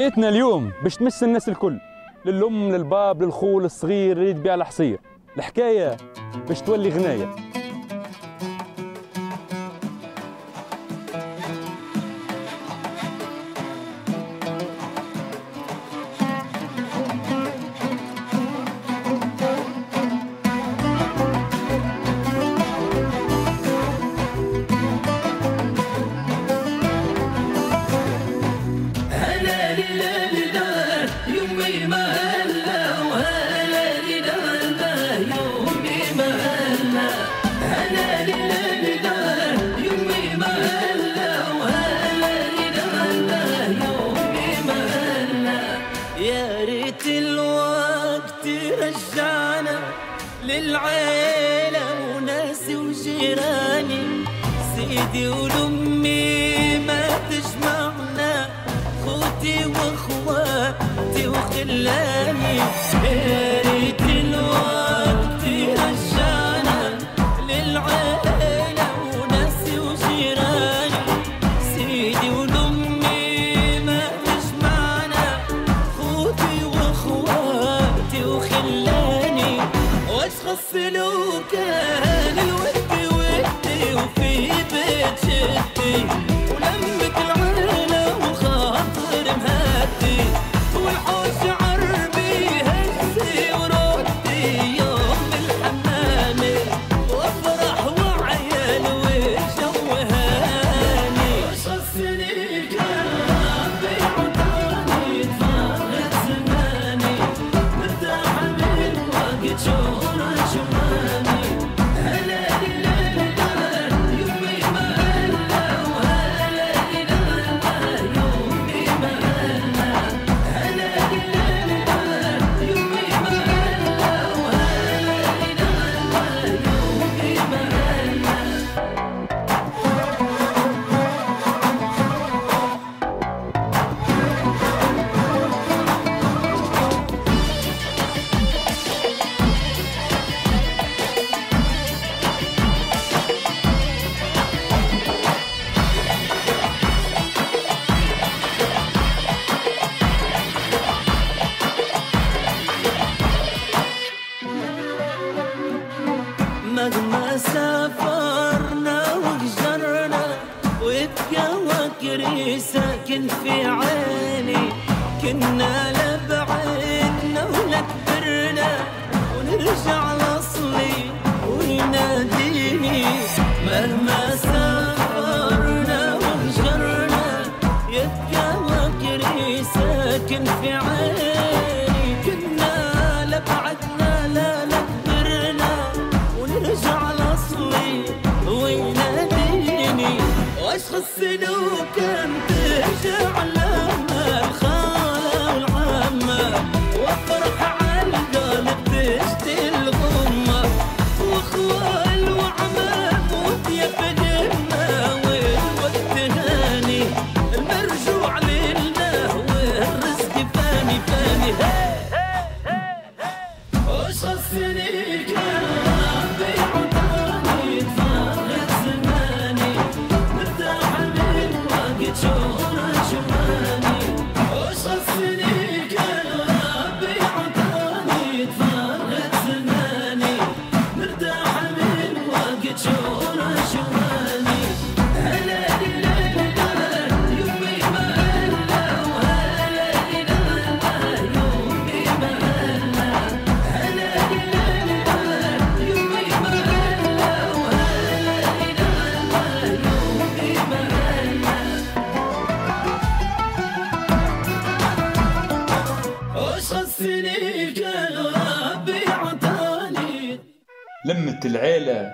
حلقتنا اليوم باش تمس الناس الكل للأم للباب للخو للصغير اللي تبيع الحصير الحكاية باش تولي غناية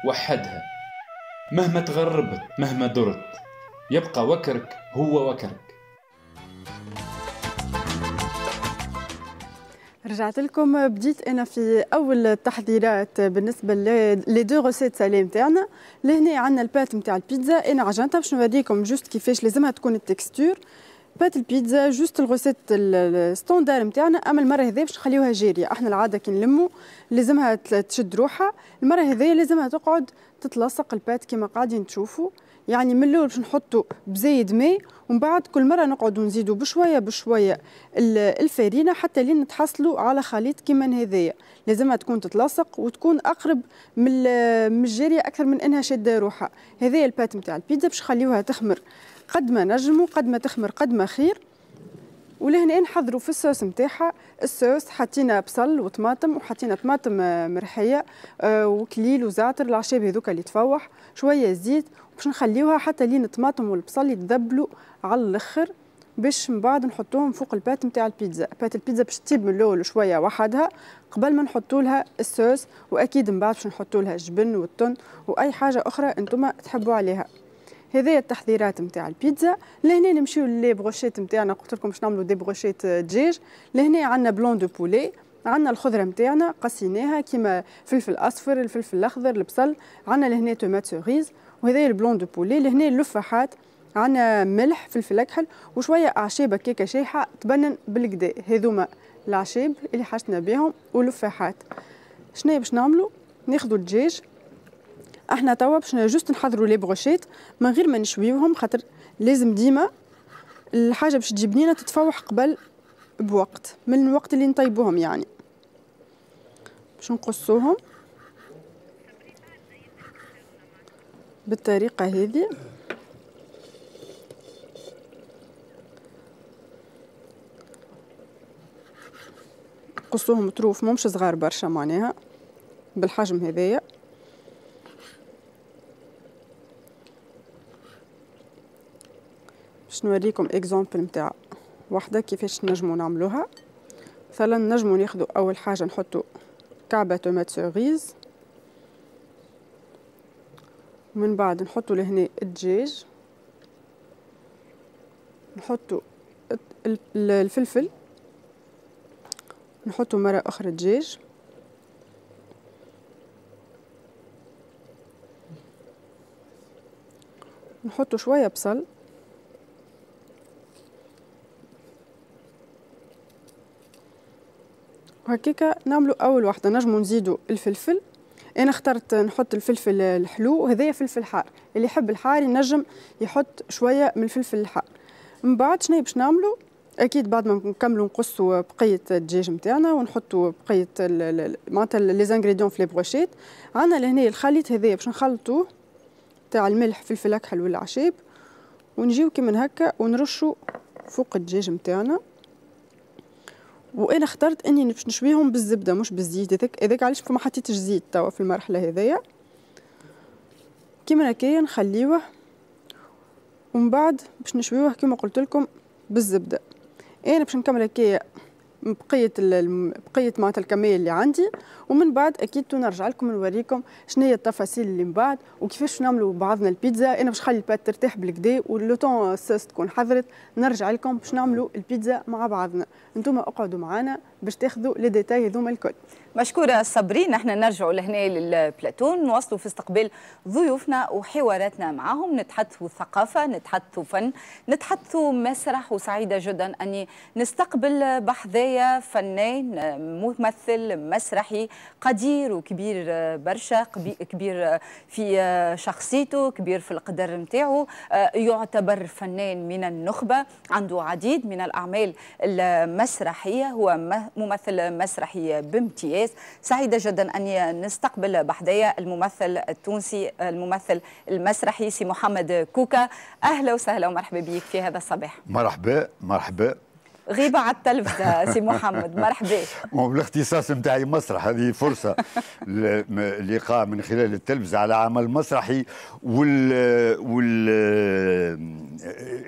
وحدها مهما تغربت مهما درت يبقى وكرك هو وكرك رجعت لكم بديت انا في اول التحضيرات بالنسبه لي دو روسيت سالي نتاعنا لهنا عندنا البات نتاع البيتزا انا عجنتها باش نوريكم جوست كيفاش لازمها تكون التكستور بات البيتزا جوست الغوسيت الستوندار نتاعنا اما المره هذه باش نخليوها جاريه احنا العاده كي نلمو لازمها تشد روحها المره هذه لازمها تقعد تتلصق البات كما قاعدين تشوفوا يعني من الاول باش نحطوا بزايد ماء ومن بعد كل مره نقعدوا نزيدوا بشويه بشويه الفرينه حتى لين نتحصلوا على خليط كيما هذايا لازمها تكون تتلصق وتكون اقرب من الجاريه اكثر من انها شاده روحها هذه البات نتاع البيتزا باش نخليوها تخمر قد ما نجموا قد ما تخمر قد ما خير ولهنا نحضروا في الصوص نتاعها الصوص حطينا بصل وطماطم وحطينا طماطم مرحيه آه، وكليل وزعتر العشاب هذوك اللي تفوح شويه زيت باش نخليوها حتى لين الطماطم والبصل يتذبلوا على الاخر باش من بعد نحطوهم فوق البات نتاع البيتزا بات البيتزا باش تطيب من الاول شويه وحدها قبل ما نحطوا لها الصوص واكيد من بعد باش نحطوا لها الجبن والتون واي حاجه اخرى انتم تحبوا عليها هذه التحضيرات نتاع البيتزا لهنا نمشيو لي بروشيت نتاعنا قلت لكم باش نعملوا دي بروشيت دجاج لهنا عندنا بلون دو بولي عندنا الخضرة نتاعنا قصيناها كيما فلفل أصفر الفلفل الأخضر البصل عندنا لهنا طوماط سوريز وهذايا البلون دو بولي لهنا اللفاحات عندنا ملح فلفل أكحل وشوية أعشاب هكاكا شايحة تبنن بالقدا هذوما العشاب اللي حشنا بهم واللفاحات شناهي باش نعملو ناخدو الدجاج احنا توا باش جوست نحضروا لي بروشيت من غير ما نشويوهم خاطر لازم ديما الحاجه باش تجي بنينه تتفوح قبل بوقت من الوقت اللي نطيبوهم يعني باش نقصوهم بالطريقه هذه قصوهم طروف مش صغار برشا معناها بالحجم هذايا باش نوريكم اكزامبل نتاع وحده كيفاش نجمو نعملوها مثلا نجمو ناخدو اول حاجه نحطو كعبه طوماط سوريز من بعد نحطو لهنا الدجاج نحطو الفلفل نحطو مره اخرى الدجاج نحطو شويه بصل وهكاكا نعملوا اول واحده نجموا نزيدوا الفلفل انا اخترت نحط الفلفل الحلو وهذايا فلفل حار اللي يحب الحار ينجم يحط شويه من الفلفل الحار من بعد شنو باش نعملوا اكيد بعد ما نكملوا نقصوا بقيه الدجاج نتاعنا ونحطوا بقيه معناتها لي زانغريديون في لي بروشيت عندنا لهنا الخليط هذايا باش نخلطوه تاع الملح فلفل اكحل والعشاب ونجيو كي من هكا ونرشوا فوق الدجاج نتاعنا وانا اخترت اني باش نشويهم بالزبده مش بالزيت هذاك هذاك علاش ما حطيتش زيت توا في المرحله هذيا كيما هكايا نخليوه ومن بعد باش نشويوه كيما قلت لكم بالزبده انا باش نكمل هكايا بقيه بقيه معناتها الكميه اللي عندي ومن بعد اكيد نرجع لكم نوريكم شنو هي التفاصيل اللي من بعد وكيفاش نعملوا بعضنا البيتزا انا باش نخلي البات ترتاح بالكدا ولو طون تكون حضرت نرجع لكم باش نعملوا البيتزا مع بعضنا انتم اقعدوا معنا باش تاخذوا لي ديتاي هذوما الكل مشكورة صابرين احنا نرجعوا لهنا للبلاتون نواصلوا في استقبال ضيوفنا وحواراتنا معهم نتحدثوا ثقافة نتحدثوا فن نتحدثوا مسرح وسعيدة جدا أني نستقبل بحذايا فنان ممثل مسرحي قدير وكبير آه، برشا كبير آه، في آه، شخصيته كبير في القدر نتاعو يعتبر فنان من النخبة عنده عديد من الأعمال المسرحية هو ممثل مسرحي بامتياز سعيدة جدا أن نستقبل بحدايا الممثل التونسي الممثل المسرحي سي محمد كوكا أهلا وسهلا ومرحبا بك في هذا الصباح مرحبا مرحبا غيبه على التلفزه سي محمد مرحبا بالاختصاص نتاعي مسرح هذه فرصه اللقاء من خلال التلفزه على عمل مسرحي وال وال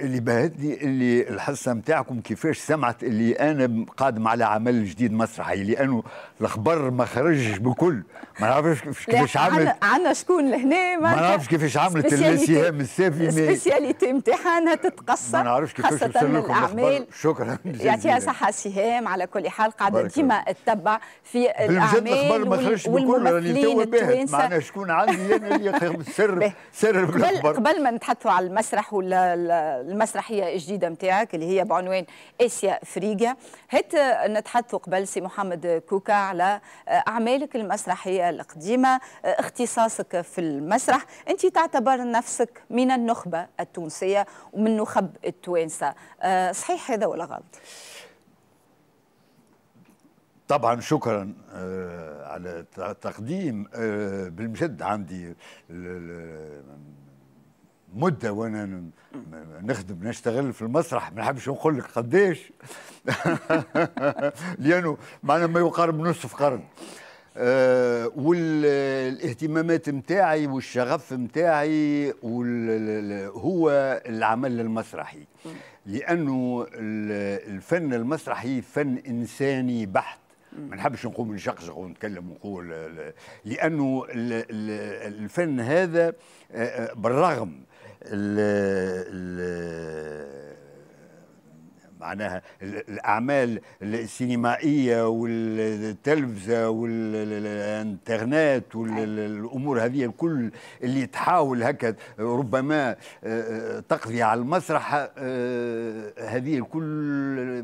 اللي بهتني اللي الحصه نتاعكم كيفاش سمعت اللي انا قادم على عمل جديد مسرحي لانه الخبر ما خرجش بكل ما نعرفش كيفاش عملت عندنا شكون لهنا ما نعرفش كيفاش عملت الناس من السافي السبيسياليتي نتاعها انها تتقصر ما نعرفش كيفاش وصل لكم شكرا يعطيها صحه سهام على كل حال قاعده ديما تتبع في الاعمال يعني والممثلين التوانسه معنا شكون عندي انا اللي سر سر قبل قبل ما نتحدثوا على المسرح ولا المسرحيه الجديده نتاعك اللي هي بعنوان اسيا افريقيا هات نتحدثوا قبل سي محمد كوكا على اعمالك المسرحيه القديمه اختصاصك في المسرح انت تعتبر نفسك من النخبه التونسيه ومن نخب التوانسه أه، صحيح هذا ولا غلط طبعا شكرا آه، على تقديم آه، بالمجد عندي مده وانا نخدم نشتغل في المسرح ما نحبش نقول لك قداش لانه معنا ما يقارب نصف قرن آه، والاهتمامات متاعي والشغف متاعي هو العمل المسرحي لانه الفن المسرحي فن انساني بحت ما نحبش نقوم نشقشق ونتكلم ونقول لانه الفن هذا آه، آه، بالرغم معناها الاعمال السينمائيه والتلفزه والانترنت والامور هذه الكل اللي تحاول هكا ربما آه، آه، تقضي على المسرح آه، هذه الكل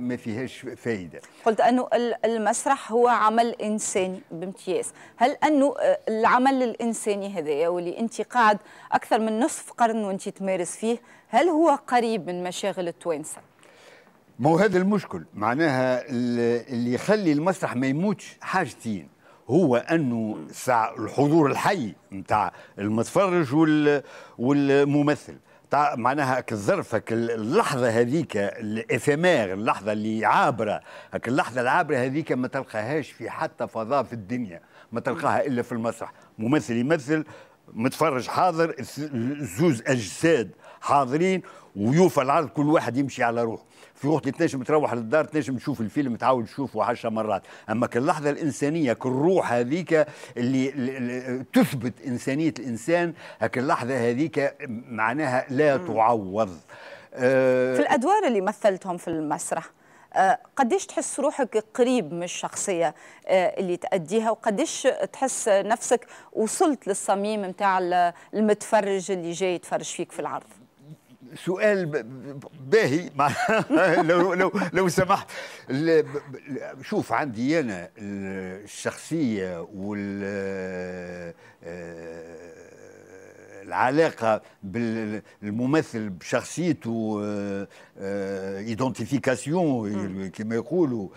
ما فيهاش فائده قلت انه المسرح هو عمل انساني بامتياز هل انه العمل الانساني هذايا واللي انت قاعد اكثر من نصف قرن وانت تمارس فيه هل هو قريب من مشاغل التوانسه ما هو هذا المشكل معناها اللي يخلي المسرح ما يموتش حاجتين هو انه الحضور الحي نتاع المتفرج والممثل معناها هك الظرف هك اللحظه هذيك الافيمير اللحظه اللي عابره هك اللحظه العابره هذيك ما تلقاهاش في حتى فضاء في الدنيا ما تلقاها الا في المسرح ممثل يمثل متفرج حاضر زوز اجساد حاضرين ويوفى العرض كل واحد يمشي على روحه في وقت تنجم تروح للدار تنجم تشوف الفيلم تعاود تشوفه 10 مرات اما كاللحظه الانسانيه كالروح هذيك اللي, اللي تثبت انسانيه الانسان هك اللحظه هذيك معناها لا تعوض أه في الادوار اللي مثلتهم في المسرح آه، قديش تحس روحك قريب من الشخصيه آه، اللي تأديها وقديش تحس نفسك وصلت للصميم نتاع المتفرج اللي جاي يتفرج فيك في العرض سؤال باهي لو لو لو سمحت شوف عندي انا الشخصيه وال آه، العلاقه بالممثل بشخصيته ايدونتيفيكاسيون آه، آه، كما يقولوا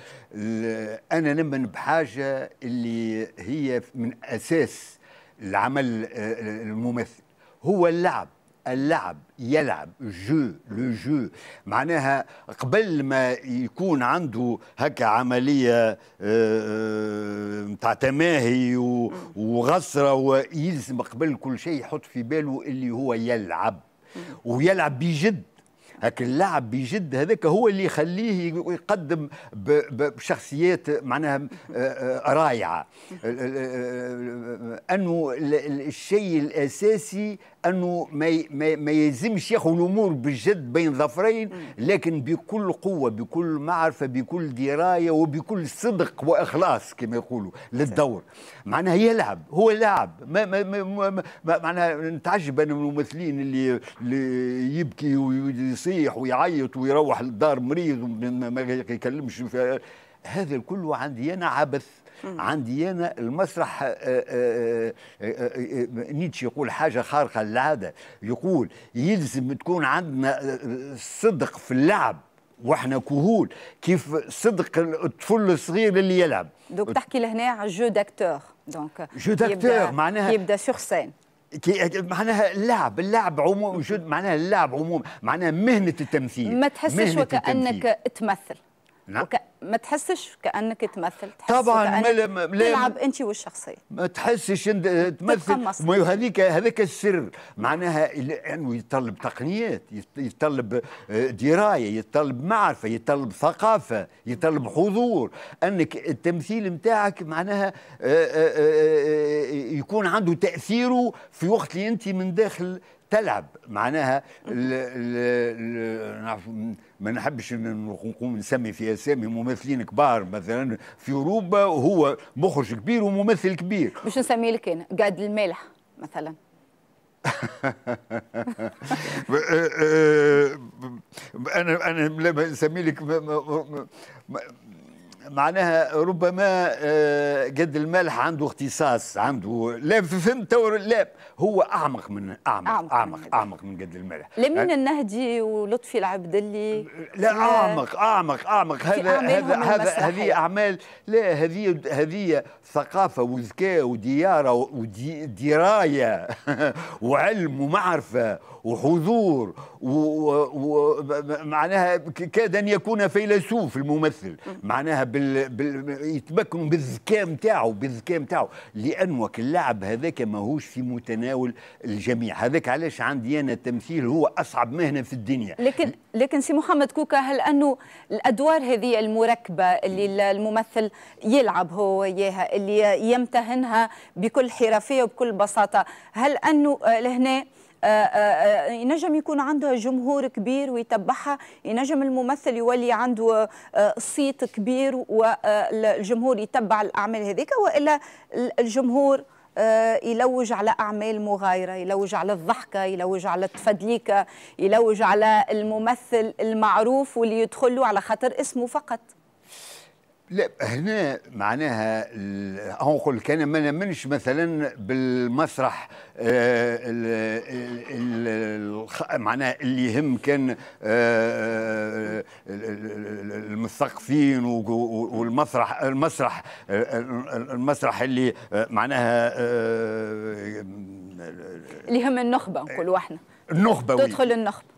انا نمن بحاجه اللي هي من اساس العمل الممثل هو اللعب اللعب يلعب جو لو جو معناها قبل ما يكون عنده هكا عمليه نتاع آه، آه، تماهي وغسره ويلزم قبل كل شيء يحط في باله اللي هو يلعب ويلعب بجد لكن اللعب بجد هذاك هو اللي يخليه يقدم بشخصيات معناها آه، رائعه انه الشيء الاساسي انه ما ما يلزمش ياخذ الامور بالجد بين ظفرين لكن بكل قوه بكل معرفه بكل درايه وبكل صدق واخلاص كما يقولوا للدور معناها يلعب هو لاعب ما ما ما ما معناها نتعجب انا من الممثلين اللي, اللي يبكي ويصيح ويعيط ويروح للدار مريض ما يكلمش هذا الكل عندي انا عبث عندي انا المسرح آه، آه، آه، نيتشي يقول حاجه خارقه للعاده يقول يلزم تكون عندنا صدق في اللعب واحنا كهول كيف صدق الطفل الصغير اللي يلعب دونك تحكي لهنا على جو داكتور دونك جو داكتور معناها يبدا سور سين كي معناها اللعب اللعب عموما معناها اللعب عموما معناها مهنه التمثيل ما تحسش وكانك تمثل نعم وك... ما تحسش كانك تمثل تحس طبعا مل... مل... تلعب انت والشخصيه ما تحسش انت تمثل ما هذيك هذاك السر معناها انه يتطلب تقنيات يتطلب آه، درايه يتطلب معرفه يتطلب ثقافه يتطلب حضور انك التمثيل نتاعك معناها آه، آه، يكون عنده تاثيره في وقت اللي انت من داخل تلعب معناها ما نحبش نقوم نسمي في اسامي ممثلين كبار مثلا في اوروبا وهو مخرج كبير وممثل كبير باش نسمي لك انا قاد المالح مثلا أه، أه، أه، انا انا نسمي لك معناها ربما قد آه، المالح عنده اختصاص عنده لا فهمت تو لا هو اعمق من اعمق اعمق اعمق, من أعمق من قد المالح لمين يعني النهدي ولطفي العبدلي لا اعمق اعمق اعمق هذا هذا هذا هذه اعمال لا هذه هذه ثقافه وذكاء ودياره ودرايه وعلم ومعرفه وحضور ومعناها كاد ان يكون فيلسوف الممثل معناها بال... بال... يتمكنوا بالذكاء نتاعو بالذكاء نتاعو لانه اللاعب هذاك ماهوش في متناول الجميع هذاك علاش عندي انا التمثيل هو اصعب مهنه في الدنيا لكن لكن سي محمد كوكا هل انه الادوار هذه المركبه اللي الممثل يلعب هو وياها اللي يمتهنها بكل حرفيه وبكل بساطه هل انه لهنا آه، آه، آه، ينجم يكون عندها جمهور كبير ويتبعها ينجم الممثل يولي عنده صيت كبير والجمهور يتبع الأعمال هذيك وإلا الجمهور يلوج على اعمال مغايره يلوج على الضحكه يلوج على التفدليكه يلوج على الممثل المعروف واللي يدخله على خاطر اسمه فقط لا هنا معناها لك كان ما نمنش مثلا بالمسرح آه، معناها اللي يهم كان آه، آه، المثقفين والمسرح المسرح المسرح اللي معناها اللي يهم النخبه نقولوا احنا النخبه تدخل النخبه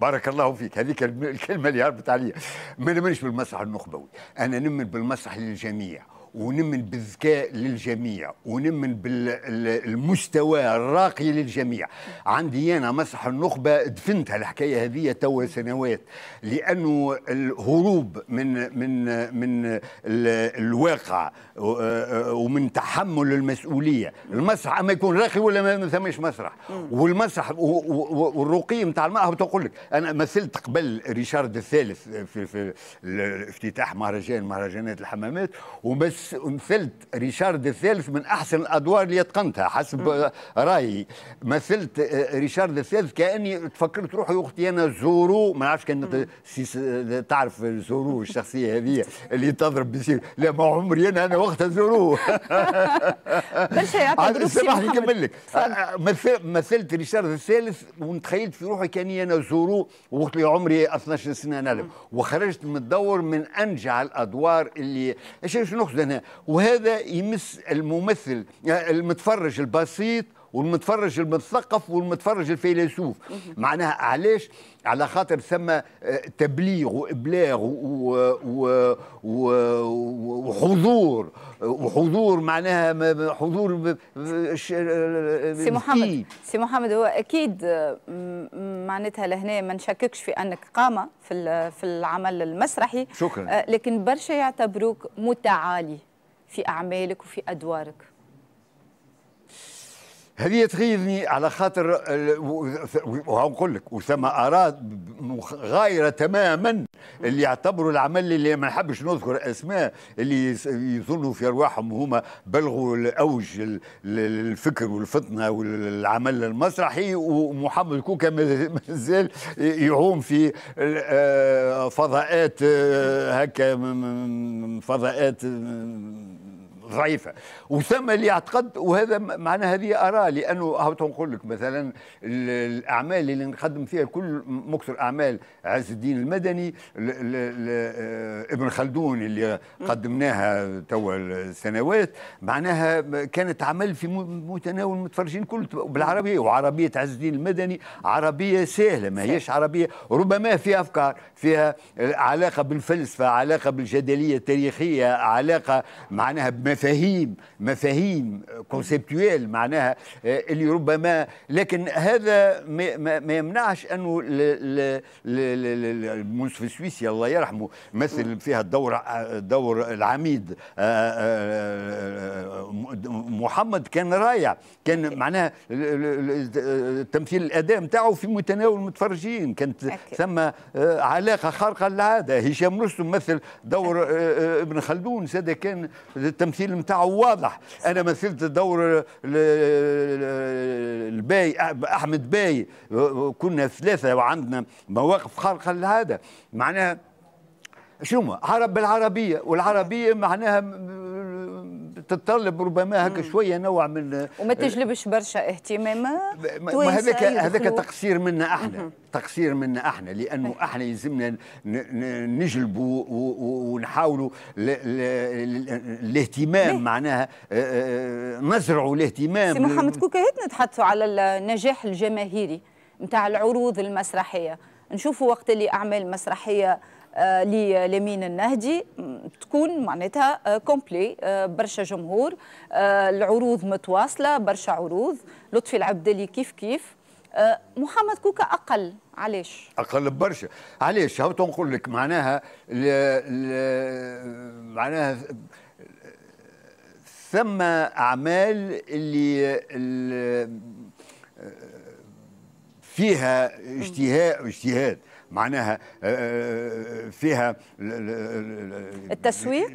بارك الله فيك هذيك الكلمه اللي هربت عليا ما نمنش بالمسرح النخبوي انا نمن بالمسرح للجميع ونمن بالذكاء للجميع ونمن بالمستوى الراقي للجميع عندي انا مسرح النخبه دفنتها الحكايه هذه توا سنوات لانه الهروب من من من الواقع ومن تحمل المسؤوليه المسرح اما يكون راقي ولا ما ثماش مسرح والمسرح والرقي نتاع المعهد تقول لك انا مثلت قبل ريشارد الثالث في, في افتتاح مهرجان مهرجانات الحمامات وبس مثلت ريشارد الثالث من احسن الادوار اللي اتقنتها حسب رايي مثلت آه، ريشارد الثالث كاني تفكرت روحي اختي انا زورو ما نعرفش كان آه، تعرف زورو الشخصيه هذه اللي تضرب بسير لا ما عمري انا انا وقتها زورو برشا سامحني نكمل لك آه، مثلت ريشارد الثالث ونتخيلت في روحي كاني انا زورو وقت اللي عمري 12 سنه نلعب وخرجت من الدور من انجع الادوار اللي ايش نقصد انا وهذا يمس الممثل المتفرج البسيط والمتفرج المثقف والمتفرج الفيلسوف معناها علاش على خاطر ثم آه، تبليغ وابلاغ وحضور وحضور معناها حضور سي محمد سي محمد هو اكيد آه، معناتها لهنا ما نشككش في انك قامه في في العمل المسرحي شكرا آه، لكن برشا يعتبروك متعالي في اعمالك وفي ادوارك هذه تغيظني على خاطر ونقول لك وثم اراء غايره تماما اللي يعتبروا العمل اللي ما نحبش نذكر اسماء اللي يظنوا في ارواحهم هما بلغوا الاوج الفكر والفطنه والعمل المسرحي ومحمد كوكا مازال يعوم في آه، فضاءات آه، هكا فضاءات آه، ضعيفه وثم اللي يعتقد وهذا معناها هذه اراء لانه هاو نقول لك مثلا الاعمال اللي نقدم فيها كل مكثر اعمال عز الدين المدني آه، ابن خلدون اللي قدمناها توا السنوات معناها كانت عمل في متناول المتفرجين كل بالعربيه وعربيه عز الدين المدني عربيه سهله ما هيش عربيه ربما فيها افكار فيها علاقه بالفلسفه علاقه بالجدليه التاريخيه علاقه معناها بما مفاهيم مفاهيم كونسبتويل معناها آه، اللي ربما لكن هذا ما يمنعش انه المنصف السويسي الله يرحمه مثل فيها الدور آه، دور العميد آه، محمد كان رائع كان معناها تمثيل الاداء نتاعو في متناول المتفرجين كانت ثم علاقه خارقه للعاده هشام رستم مثل دور ابن خلدون ساده كان التمثيل التمثيل نتاعه واضح انا مثلت دور الباي احمد باي كنا ثلاثه وعندنا مواقف خارقه لهذا معناها شنو عرب بالعربيه والعربيه معناها تتطلب ربما هكا شويه نوع من وما آه، تجلبش برشا اهتمامات هذاك هذاك تقصير منا احنا تقصير منا احنا لانه احنا يلزمنا نجلبوا ونحاولوا الاهتمام معناها آه، آه، نزرعوا الاهتمام سي محمد كوكا هيك نتحدثوا على النجاح الجماهيري نتاع العروض المسرحيه نشوفوا وقت اللي اعمال مسرحيه آه، للامين النهدي تكون معناتها آه، كومبلي آه، برشا جمهور العروض متواصله برشا عروض لطفي العبدلي كيف كيف محمد كوكا اقل علاش اقل برشا علاش هاو تنقول لك معناها ل... ل... معناها ثم اعمال اللي ال... فيها اجتهاد اجتهاد معناها آه، آه، فيها التسويق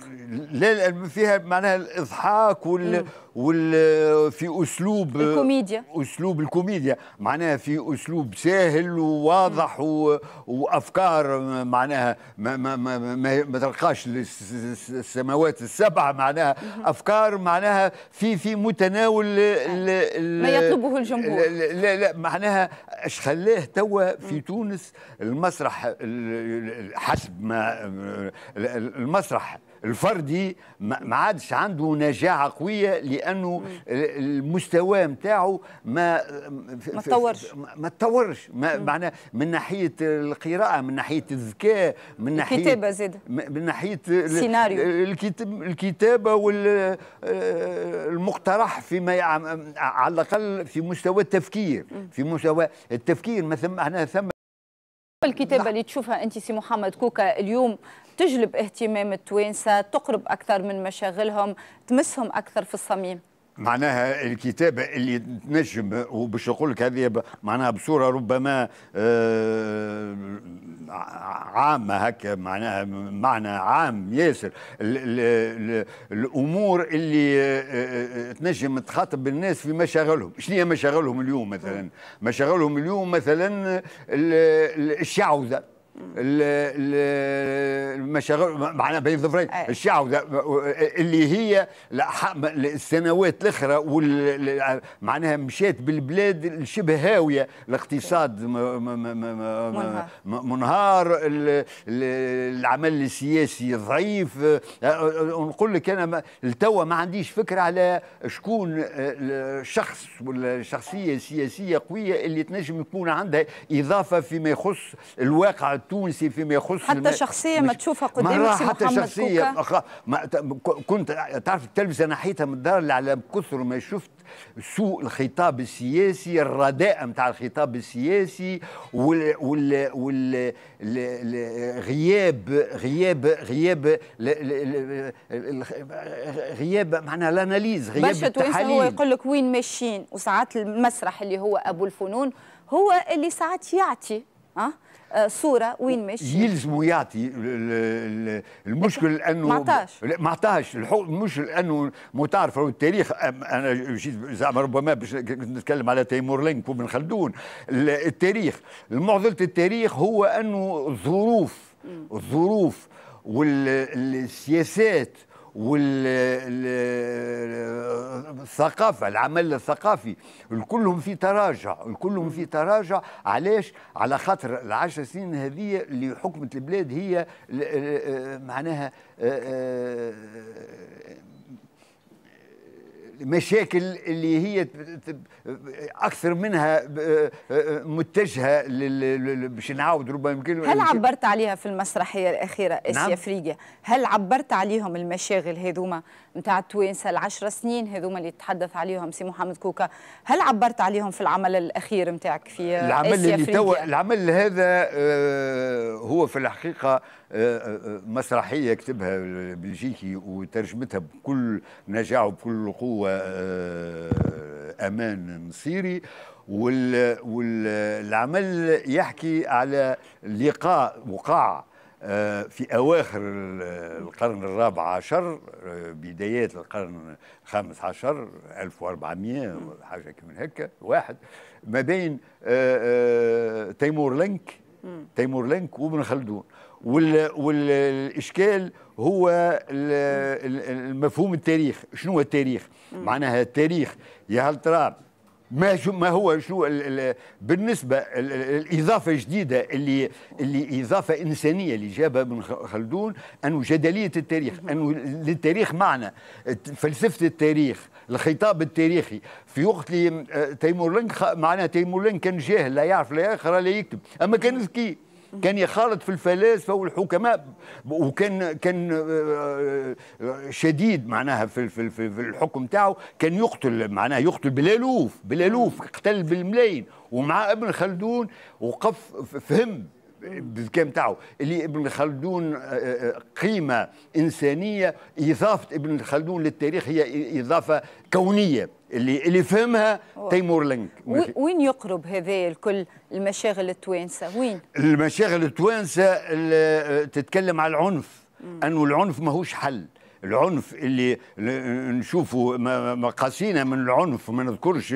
لا فيها معناها الاضحاك وال وفي اسلوب الكوميديا اسلوب الكوميديا معناها في اسلوب ساهل وواضح و... وافكار معناها ما, ما, ما, ما, ما تلقاش السماوات السبع معناها افكار معناها في في متناول ل... آه. ل... ما يطلبه الجمهور لا لا معناها اش خلاه توا في تونس المسرح حسب ما المسرح الفردي ما عادش عنده نجاعه قويه لانه المستوى نتاعو ما ما تطورش ما تطورش معناه من ناحيه القراءه من ناحيه الذكاء من ناحيه الكتابه زاد من ناحيه السيناريو الكتابه والمقترح آه، فيما على الاقل في مستوى التفكير في مستوى التفكير ما احنا ثم الكتابه اللي تشوفها انت سي محمد كوكا اليوم تجلب اهتمام التوانسة تقرب أكثر من مشاغلهم تمسهم أكثر في الصميم معناها الكتابة اللي تنجم وباش نقول لك هذه معناها بصورة ربما آه، عامة هكا معناها معنى عام ياسر الأمور اللي آه، آه، تنجم تخاطب الناس في مشاغلهم شنو هي مشاغلهم اليوم مثلا مشاغلهم اليوم مثلا الشعوذة المشاغل معنا بين ظفرين الشعب اللي هي السنوات الاخرى معناها مشات بالبلاد شبه هاويه الاقتصاد منهار العمل السياسي ضعيف نقول لك انا التوا ما عنديش فكره على شكون شخص ولا شخصيه سياسيه قويه اللي تنجم يكون عندها اضافه فيما يخص الواقع التونسي فيما يخص حتى شخصيه ما تشوفها قدامك سي حتى شخصيه كوكا. كنت تعرف التلفزه نحيتها من الدار اللي على كثر ما شفت سوء الخطاب السياسي الرداء نتاع الخطاب السياسي وال وال وال غياب غياب غياب غياب معناها الاناليز غياب برشا هو يقول لك وين ماشيين وساعات المسرح اللي هو ابو الفنون هو اللي ساعات يعطي ها أه؟ صوره وين ماشي يلزموا يعطي المشكل انه ما عطاش ما عطاش المشكل انه متعرفه التاريخ انا جيت زعما ربما باش نتكلم على تيمور لينك وبن خلدون التاريخ معضله التاريخ هو انه الظروف الظروف والسياسات والثقافة العمل الثقافي الكلهم في تراجع الكلهم في تراجع علاش على خاطر العشر سنين هذه اللي حكمت البلاد هي معناها المشاكل اللي هي اكثر منها آه، آه، آه، متجهه باش نعاود ربما يمكن هل عبرت عليها في المسرحيه الاخيره اسيا نعم. فريقه هل عبرت عليهم المشاغل هذوما نتاع التوانسه العشر سنين هذوما اللي تحدث عليهم سي محمد كوكا هل عبرت عليهم في العمل الاخير نتاعك في العمل اللي تو العمل هذا آه، هو في الحقيقه آه، آه، مسرحيه كتبها بلجيكي وترجمتها بكل نجاح وبكل قوه امان نصيري والعمل يحكي على لقاء وقع آه، في أواخر القرن الرابع عشر آه، بدايات القرن الخامس عشر 1400 حاجة من هكا واحد ما بين آه، تيمور لنك تيمور لنك وابن خلدون والإشكال هو المفهوم التاريخ شنو هو التاريخ معناها التاريخ يا هل تراب ما شو ما هو شو الـ الـ بالنسبه الـ الاضافه الجديده اللي اللي اضافه انسانيه اللي جابها ابن خلدون انه جدليه التاريخ انه للتاريخ معنى فلسفه التاريخ الخطاب التاريخي في وقت اللي آه، تيمور لينك معناها تيمور لينك كان جاهل لا يعرف لا يقرا لا يكتب اما كان ذكي كان يخالط في الفلاسفه والحكماء وكان كان آه، آه، شديد معناها في في الحكم تاعه كان يقتل معناها يقتل بالالوف بالالوف قتل بالملايين ومع ابن خلدون وقف فهم بالكام تاعو اللي ابن خلدون آه، آه، آه، قيمه انسانيه اضافه ابن خلدون للتاريخ هي اضافه كونيه اللي اللي فهمها تيمور لينك وين يقرب هذا الكل المشاغل التوانسه وين المشاغل التوانسه تتكلم على العنف انه العنف ماهوش حل العنف اللي نشوفوا مقاسينا من العنف ما نذكرش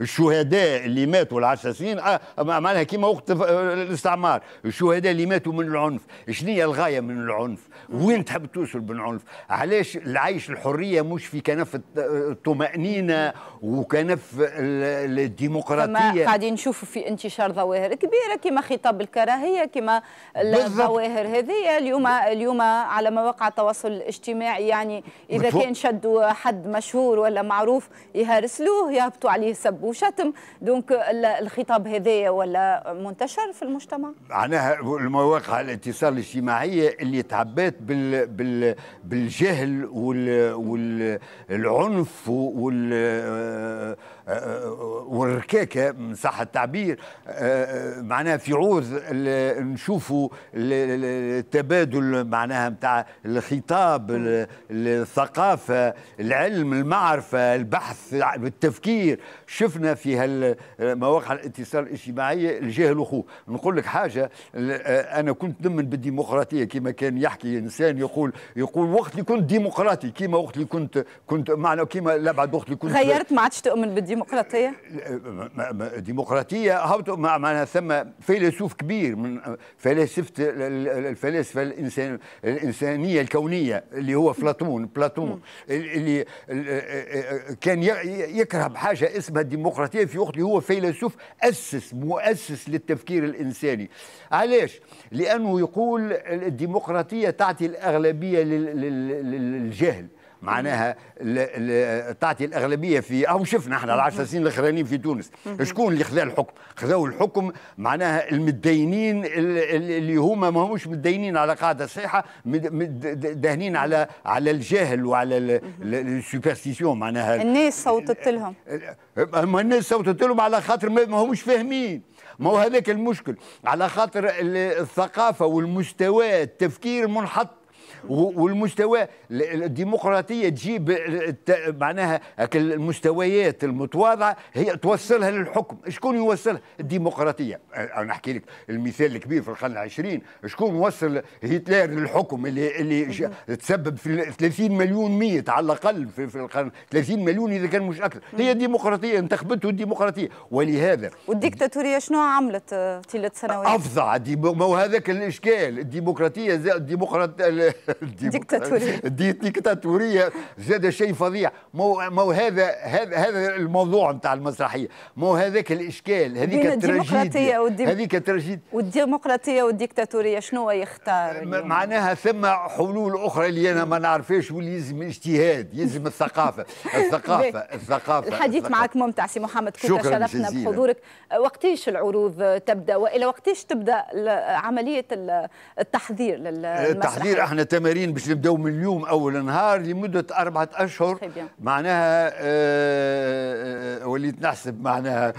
الشهداء اللي ماتوا سنين آه، معناها كيما وقت الاستعمار الشهداء اللي ماتوا من العنف شنو هي الغايه من العنف وين تحب توصل بالعنف علاش العيش الحريه مش في كنف الطمانينه وكنف الديمقراطيه قاعدين نشوفوا في انتشار ظواهر كبيره كما خطاب الكراهيه كما الظواهر هذه اليوم اليوم على مواقع التواصل اجتماعي يعني اذا كان شدوا حد مشهور ولا معروف يهرسلوه يهبطوا عليه سب وشتم دونك الخطاب هذايا ولا منتشر في المجتمع معناها المواقع الاتصال الاجتماعيه اللي تعبات بال... بال... بالجهل والعنف وال... وال... والركاكه من صح التعبير آه، آه، معناها في عوز نشوفوا التبادل معناها نتاع الخطاب الثقافه العلم المعرفه البحث التفكير شفنا في هالمواقع الاتصال الاجتماعيه الجهل أخوه نقول لك حاجه آه، انا كنت نمن بالديمقراطيه كما كان يحكي انسان يقول يقول وقت اللي كنت ديمقراطي كما وقت اللي كنت كنت معنا كما لا بعد وقت اللي كنت غيرت ما عادش تؤمن بالديمقراطيه ديمقراطيه ديمقراطيه معناها ثم فيلسوف كبير من فلاسفه الفلاسفه الانسان الانسانيه الكونيه اللي هو فلاطون بلاطون اللي كان يكره بحاجه اسمها الديمقراطيه في وقت اللي هو فيلسوف اسس مؤسس للتفكير الانساني علاش لانه يقول الديمقراطيه تعطي الاغلبيه للجهل معناها تعطي الاغلبيه في او شفنا احنا العشر سنين الاخرانيين في تونس شكون اللي خذا الحكم؟ خذاو الحكم معناها المتدينين اللي هما ما متدينين على قاعده صحيحه داهنين على على الجهل وعلى السوبرستيسيون معناها الناس صوتت لهم ما الناس صوتت لهم على خاطر ما همش فاهمين ما هو هذاك المشكل على خاطر الثقافه والمستوى التفكير منحط والمستوى الديمقراطيه تجيب معناها المستويات المتواضعه هي توصلها للحكم شكون يوصلها الديمقراطيه انا احكي لك المثال الكبير في القرن العشرين شكون وصل هتلر للحكم اللي اللي تسبب في 30 مليون ميت على الاقل في, في القرن 30 مليون اذا كان مش اكثر هي ديمقراطيه انتخبته الديمقراطيه ولهذا والديكتاتوريه شنو عملت طيله آه، سنوات افظع ما هو هذاك الاشكال الديمقراطيه الديمقراطيه الديكتاتوريه الديكتاتوريه زاد شيء فظيع مو مو هذا هذا هذا الموضوع نتاع المسرحيه مو هذاك الاشكال هذيك التراجيديا هذيك التراجيديا والديمقراطيه والديكتاتوريه شنو يختار معناها ثم حلول اخرى اللي انا ما نعرفهاش واللي يلزم الاجتهاد يلزم الثقافه الثقافه الثقافه الحديث معك ممتع سي محمد كيف شرفنا بحضورك وقتيش العروض تبدا والى وقتيش تبدا عمليه التحضير للمسرحيه التحضير احنا تم تمارين باش نبداو من اليوم اول نهار لمده اربعه اشهر معناها آه،, آه،, آه وليت نحسب معناها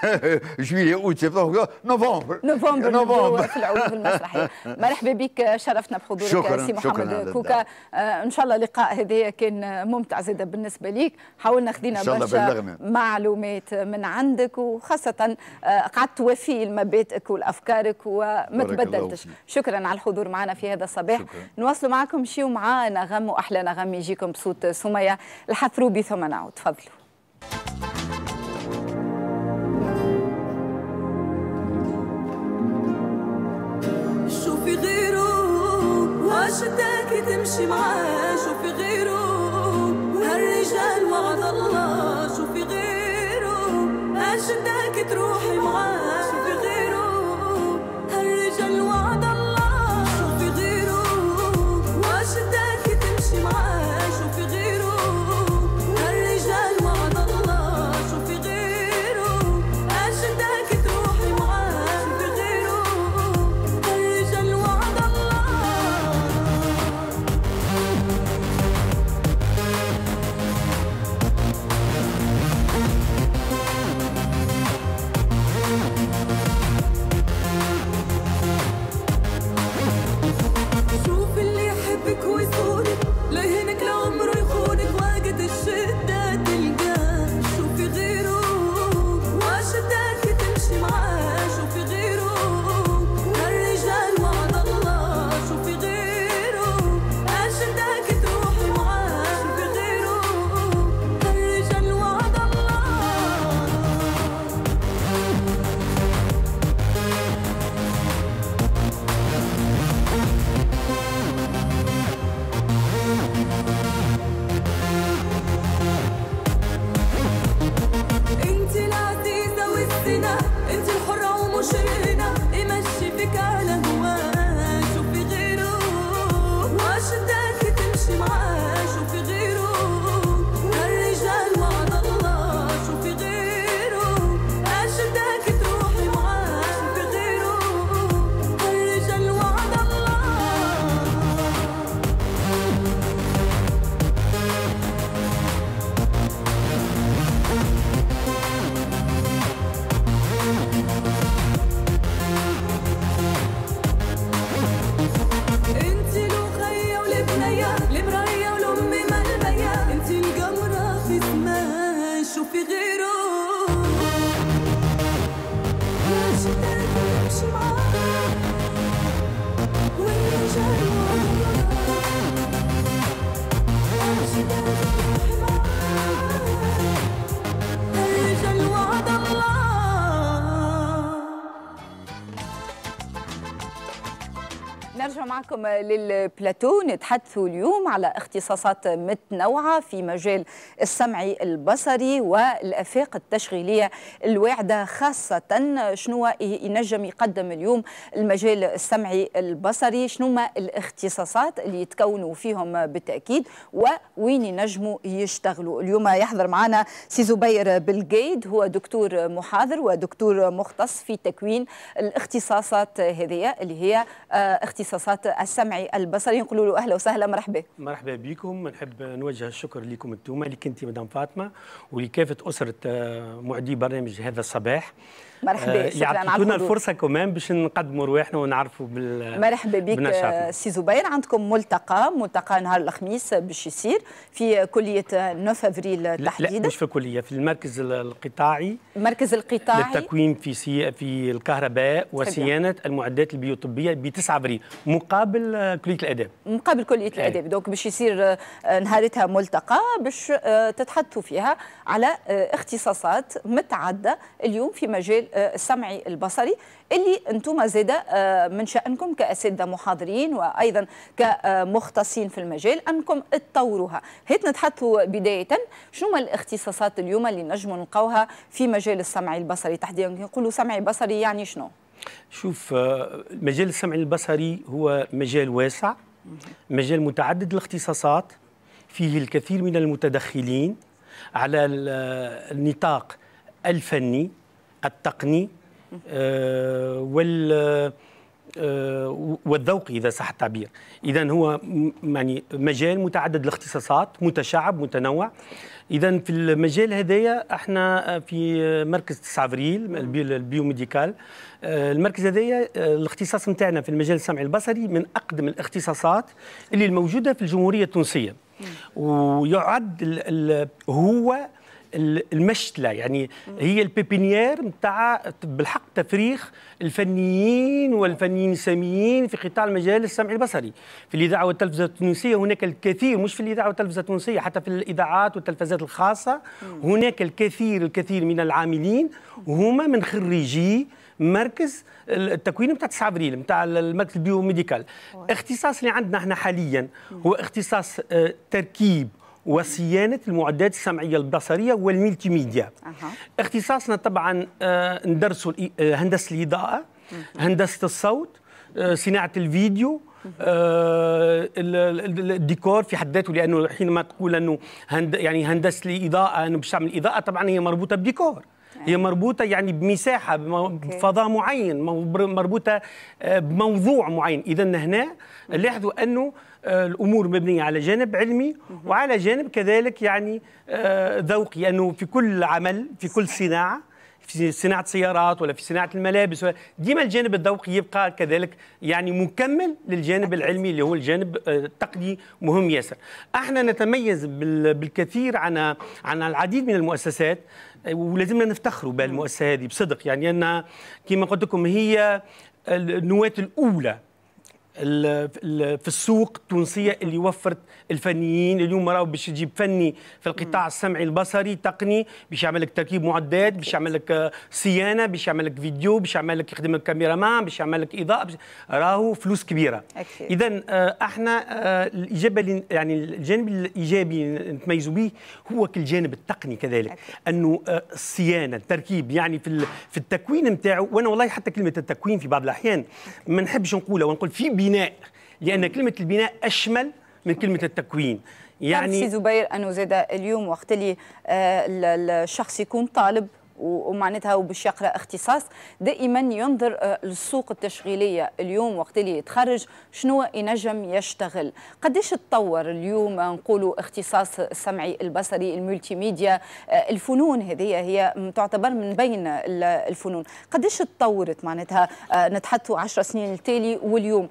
جويلي اوت سبتمبر نوفمبر نوفمبر نوفمبر في العروض المسرحيه مرحبا بك شرفنا بحضورك شكرا سي محمد شكرا كوكا آه ان شاء الله اللقاء هذايا كان ممتع زاده بالنسبه ليك حاولنا خدينا برشا معلومات من عندك وخاصه آه قعدت توفي لمبادئك والافكارك وما تبدلتش شكرا على الحضور معنا في هذا الصباح نواصلوا معكم شي ومعاه نغم واحلى نغم يجيكم بصوت سميه الحثروبي ثم نعود تفضلوا شوفي غيره واشتاكي تمشي معاه شوفي غيره هالرجال وعد الله شوفي غيره اشتاكي تروحي معاه شوفي غيره هالرجال وعد معكم للبلاتو نتحدثوا اليوم على اختصاصات متنوعة في مجال السمعي البصري والأفاق التشغيلية الواعدة خاصة شنو ينجم يقدم اليوم المجال السمعي البصري شنو ما الاختصاصات اللي يتكونوا فيهم بالتأكيد ووين ينجموا يشتغلوا اليوم يحضر معنا سي زبير بالقيد هو دكتور محاضر ودكتور مختص في تكوين الاختصاصات هذه اللي هي آه، اختصاصات السمعي البصري نقول له اهلا وسهلا مرحبا مرحبا بكم نحب نوجه الشكر لكم انتم لك انت مدام فاطمه ولكافه اسره آه، معدي برنامج هذا الصباح مرحبا آه، يعطونا الفرصه كمان باش نقدموا رواحنا ونعرفوا بال مرحبا بك سي زبير عندكم ملتقى ملتقى نهار الخميس باش يصير في كليه 9 افريل تحديدا لا مش في كليه في المركز القطاعي المركز القطاعي للتكوين في سي في الكهرباء طيب. وصيانه المعدات البيوطبيه ب 9 افريل مقابل آه، كليه الاداب مقابل كليه الاداب دونك باش يصير آه، نهارتها ملتقى باش تتحدثوا فيها على اختصاصات متعدده اليوم في مجال السمعي البصري اللي انتم زاده من شأنكم كأساتذة محاضرين وأيضا كمختصين في المجال أنكم تطوروها هيت نتحدثوا بداية شنو الاختصاصات اليوم اللي نجموا نلقاوها في مجال السمعي البصري تحديدا نقولوا سمعي بصري يعني شنو؟ شوف آه، مجال السمع البصري هو مجال واسع مجال متعدد الاختصاصات فيه الكثير من المتدخلين على آه، النطاق الفني التقني آه، وال آه، والذوق اذا صح التعبير اذا هو يعني مجال متعدد الاختصاصات متشعب متنوع اذا في المجال هذايا احنا في مركز 9 ابريل البيوميديكال آه، المركز هذايا الاختصاص نتاعنا في المجال السمعي البصري من اقدم الاختصاصات اللي الموجوده في الجمهوريه التونسيه ويعد هو المشتله يعني هي البيبينيير نتاع بالحق تفريخ الفنيين والفنيين الساميين في قطاع المجال السمعي البصري في الاذاعه والتلفزه التونسيه هناك الكثير مش في الاذاعه والتلفزه التونسيه حتى في الاذاعات والتلفزات الخاصه هناك الكثير الكثير من العاملين هما من خريجي مركز التكوين نتاع 9 ابريل نتاع المركز البيوميديكال الاختصاص اللي عندنا احنا حاليا هو اختصاص آه، تركيب وصيانه المعدات السمعيه البصريه والملتي ميديا أه. اختصاصنا طبعا آه، ندرس آه، هندسه الاضاءه هندسه الصوت آه، صناعه الفيديو الديكور في حد ذاته لانه حينما تقول انه هند يعني هندسه الاضاءه انه باش تعمل اضاءه طبعا هي مربوطه بديكور هي مربوطه يعني بمساحه بفضاء معين مربوطه بموضوع معين اذا هنا لاحظوا انه الامور مبنيه على جانب علمي وعلى جانب كذلك يعني آه، ذوقي انه في كل عمل في كل صناعه في صناعه سيارات ولا في صناعه الملابس ديما الجانب الذوقي يبقى كذلك يعني مكمل للجانب العلمي اللي هو الجانب آه، التقني مهم ياسر احنا نتميز بالكثير عن عن العديد من المؤسسات آه، ولازمنا نفتخروا بالمؤسسه هذه بصدق يعني انها كما قلت لكم هي النواه الاولى في السوق التونسيه اللي وفرت الفنيين اليوم راهو باش تجيب فني في القطاع السمعي البصري تقني باش يعمل لك تركيب معدات باش يعمل لك آه، صيانه باش يعمل لك فيديو باش يعمل لك يخدم لك كاميرا مان باش يعمل لك اضاءه راهو فلوس كبيره اذا آه، احنا آه، الاجابه يعني الجانب الايجابي نتميزوا به هو الجانب التقني كذلك أكيد. انه الصيانه التركيب يعني في في التكوين نتاعو وانا والله حتى كلمه التكوين في بعض الاحيان ما نحبش نقولها ونقول في بي البناء لان كلمه البناء اشمل من كلمه التكوين يعني سي زبير انه زاد اليوم وقت اللي آه، الشخص يكون طالب ومعناتها وباش يقرا اختصاص دائما ينظر آه، للسوق التشغيليه اليوم وقت اللي يتخرج شنو ينجم يشتغل قداش تطور اليوم آه، نقولوا اختصاص السمعي البصري الملتي ميديا آه، الفنون هذه هي تعتبر من بين الفنون قداش تطورت معناتها نتحدثوا 10 سنين التالي واليوم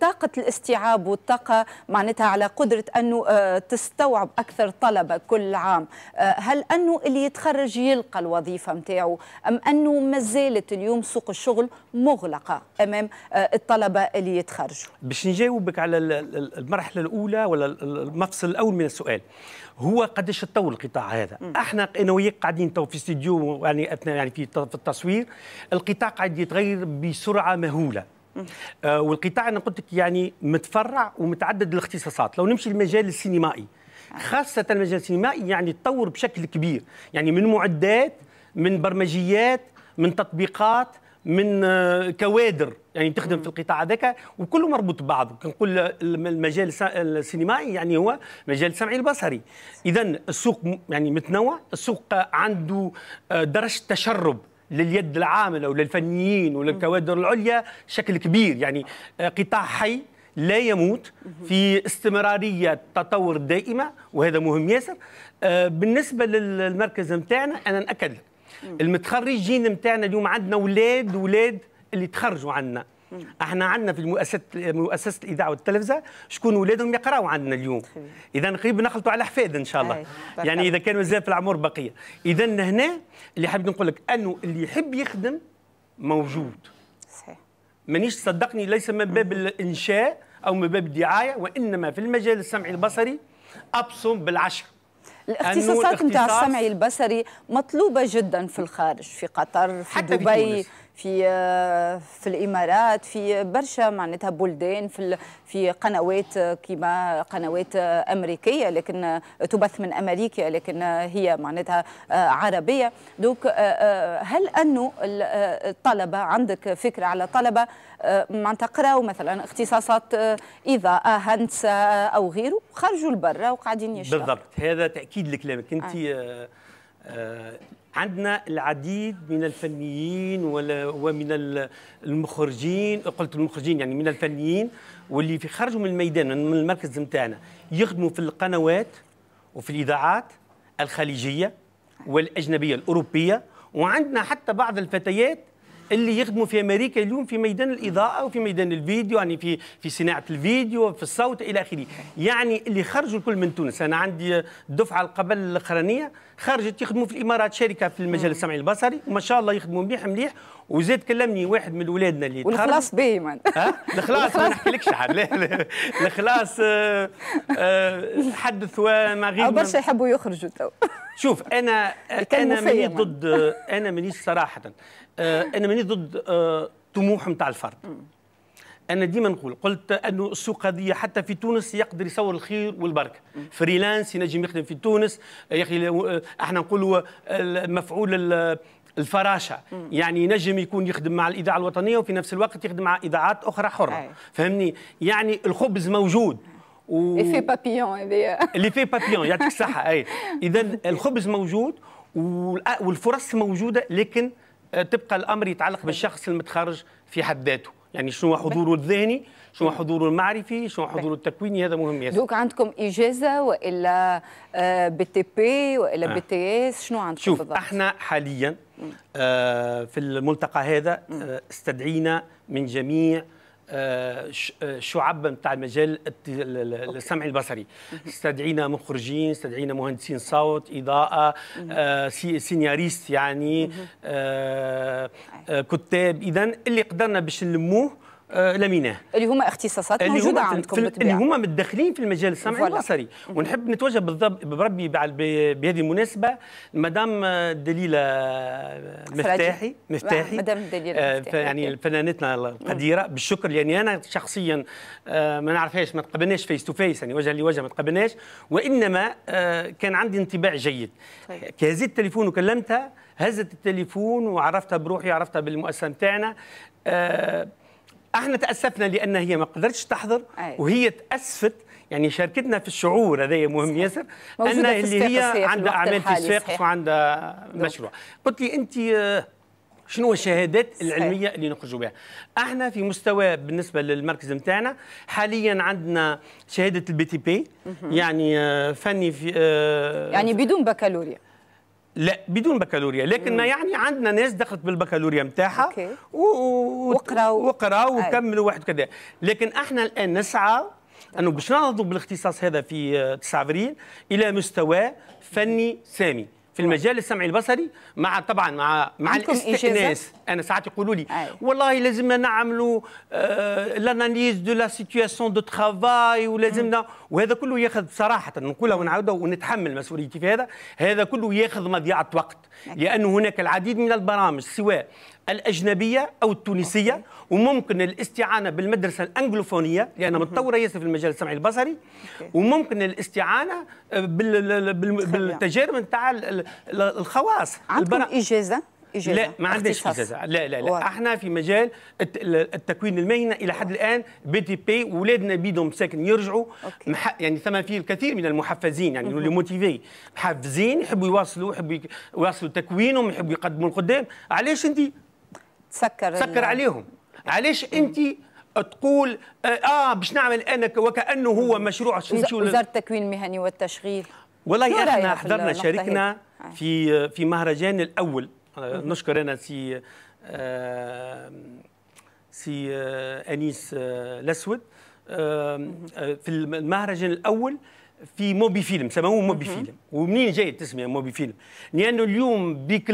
طاقه الاستيعاب والطاقه معناتها على قدره انه تستوعب اكثر طلبه كل عام هل انه اللي يتخرج يلقى الوظيفه الوظيفه نتاعو ام انه مازالت اليوم سوق الشغل مغلقه امام آه، الطلبه اللي يتخرجوا باش نجاوبك على المرحله الاولى ولا المفصل الاول من السؤال هو قديش تطور القطاع هذا م. احنا انا وياك قاعدين تو في استديو يعني اثناء يعني في التصوير القطاع قاعد يتغير بسرعه مهوله آه والقطاع انا قلت لك يعني متفرع ومتعدد الاختصاصات لو نمشي للمجال السينمائي آه. خاصة المجال السينمائي يعني تطور بشكل كبير يعني من معدات من برمجيات من تطبيقات من آه، كوادر يعني تخدم في القطاع هذاك وكله مربوط ببعضه كنقول المجال السينمائي يعني هو مجال السمعي البصري اذا السوق يعني متنوع السوق آه، عنده آه، درجه تشرب لليد العامله وللفنيين وللكوادر العليا شكل كبير يعني قطاع حي لا يموت في استمرارية تطور دائمة وهذا مهم ياسر بالنسبة للمركز نتاعنا أنا نأكد لك المتخرجين نتاعنا اليوم عندنا اولاد اولاد اللي تخرجوا عندنا احنا عندنا في مؤسسه مؤسسه الاذاعه والتلفزه شكون ولادهم يقراوا عندنا اليوم اذا قريب نخلطوا على حفاد ان شاء الله إيه، يعني اذا كانوا مازال في العمر بقيه اذا هنا اللي حبيت نقول لك انه اللي يحب يخدم موجود صحيح مانيش صدقني ليس من باب الانشاء او من باب الدعايه وانما في المجال السمعي البصري ابصم بالعشر الاختصاصات نتاع الاختصاص... السمعي البصري مطلوبه جدا في الخارج في قطر في دبي في تونس. في آه، في الامارات في برشا معناتها بلدان في في قنوات آه، كيما قنوات آه، امريكيه لكن تبث من امريكا لكن هي معناتها عربيه دوك هل انه الطلبه عندك فكره على طلبه معناتها قراوا مثلا اختصاصات اضاءه هندسه او غيره خرجوا لبرا وقاعدين يشتغلوا بالضبط هذا تاكيد لكلامك انت آه. آه عندنا العديد من الفنيين ومن المخرجين قلت المخرجين يعني من الفنيين واللي في خرجوا من الميدان من المركز نتاعنا يخدموا في القنوات وفي الاذاعات الخليجيه والاجنبيه الاوروبيه وعندنا حتى بعض الفتيات اللي يخدموا في امريكا اليوم في ميدان الاضاءه وفي ميدان الفيديو يعني في في صناعه الفيديو في الصوت الى اخره يعني اللي خرجوا الكل من تونس انا عندي الدفعه القبل الاخرانيه خرجت يخدموا في الامارات شركه في المجال السمعي البصري وما شاء الله يخدموا مليح مليح وزاد كلمني واحد من ولادنا اللي والخلاص به من ها الخلاص ما نحكيلكش حد لا الخلاص آه، آه، حدث وما غير برشا يحبوا يخرجوا تو شوف انا آه، انا ماني ضد انا ماني صراحه انا ماني ضد طموح نتاع الفرد انا ديما نقول قلت انه السوق هذه حتى في تونس يقدر يصور الخير والبركه فريلانس ينجم يخدم في تونس يا اخي احنا نقولوا مفعول الفراشه مم. يعني نجم يكون يخدم مع الاذاعه الوطنيه وفي نفس الوقت يخدم مع اذاعات اخرى حره أي. فهمني يعني الخبز موجود و... اللي في بابيون اللي في بابيون يعطيك الصحه اي اذا الخبز موجود والفرص موجوده لكن آه، تبقى الامر يتعلق بالشخص المتخرج في حد ذاته يعني شنو حضوره الذهني شنو حضوره المعرفي شنو حضوره التكويني هذا مهم ياسر دوك عندكم اجازه والا آه، بي تي بي والا آه. بي تي اس شنو عندكم شوف بالضبط؟ احنا حاليا آه في الملتقى هذا آه استدعينا من جميع آه، آه، شعبا بتاع المجال السمع البصري استدعينا مخرجين استدعينا مهندسين صوت اضاءه آه، سيناريست يعني أيوة. كتاب اذا اللي قدرنا باش نلموه آه، لميناه اللي هما اختصاصات اللي موجوده هما عندكم اللي هما متدخلين في المجال السمعي والبصري ونحب نتوجه بالضبط بربي بهذه المناسبه مدام دليله مفتاحي مفتاحي مدام دليله آه، مفتاحي يعني فنانتنا القديره بالشكر يعني انا شخصيا آه، ما نعرفهاش ما تقابلناش فيس تو فيس يعني وجها لوجه ما تقابلناش وانما كان عندي انطباع جيد طيب. كهزيت التليفون وكلمتها هزت التليفون وعرفتها بروحي عرفتها بالمؤسسه نتاعنا احنا تاسفنا لان هي ما قدرتش تحضر أي. أيوة. وهي تاسفت يعني شاركتنا في الشعور هذا مهم ياسر ان اللي هي عندها اعمال في الساقف وعندها مشروع قلت لي انت شنو الشهادات العلميه اللي نخرجوا بها احنا في مستوى بالنسبه للمركز نتاعنا حاليا عندنا شهاده البي تي بي يعني آه، فني في آه، يعني بدون بكالوريا لا بدون بكالوريا لكن مم. يعني عندنا ناس دخلت بالبكالوريا نتاعها وقراوا وقراوا وكملوا واحد كذا لكن احنا الان نسعى انه باش نهضوا بالاختصاص هذا في 9 آه، ابريل الى مستوى فني سامي في المجال السمعي البصري مع طبعا مع مع الاستئناس انا ساعات يقولوا لي أيوة. والله لازمنا نعملوا لاناليز دو لا سيتياسيون دو ترافاي ولازمنا وهذا كله ياخذ صراحه نقولها ونعاودها ونتحمل مسؤوليتي في هذا هذا كله ياخذ مضيعه وقت لان هناك العديد من البرامج سواء الاجنبيه او التونسيه وممكن الاستعانه بالمدرسه الانجلوفونيه لانها متطوره ياسر في المجال السمعي البصري وممكن الاستعانه آه، بالتجارب نتاع الخواص عندكم اجازه إجازة. لا ما عندناش اجازه لا لا لا واضح. احنا في مجال التكوين المهنه الى حد الان بي تي بي ولادنا بيدهم ساكن يرجعوا مح... يعني ثم فيه الكثير من المحفزين يعني اللي موتيفي محفزين يحبوا يواصلوا يحبوا يواصلوا تكوينهم يحبوا يقدموا لقدام علاش انت سكر سكر عليهم علاش انت تقول اه, آه، باش نعمل انا وكانه هو مشروع شنشو وزاره التكوين المهني والتشغيل والله احنا حضرنا شاركنا في في مهرجان الاول آه، نشكر انا سي آه، سي انيس الاسود في المهرجان الاول في موبي فيلم سموه موبي فيلم ومنين جاي التسميه موبي فيلم لانه اليوم بك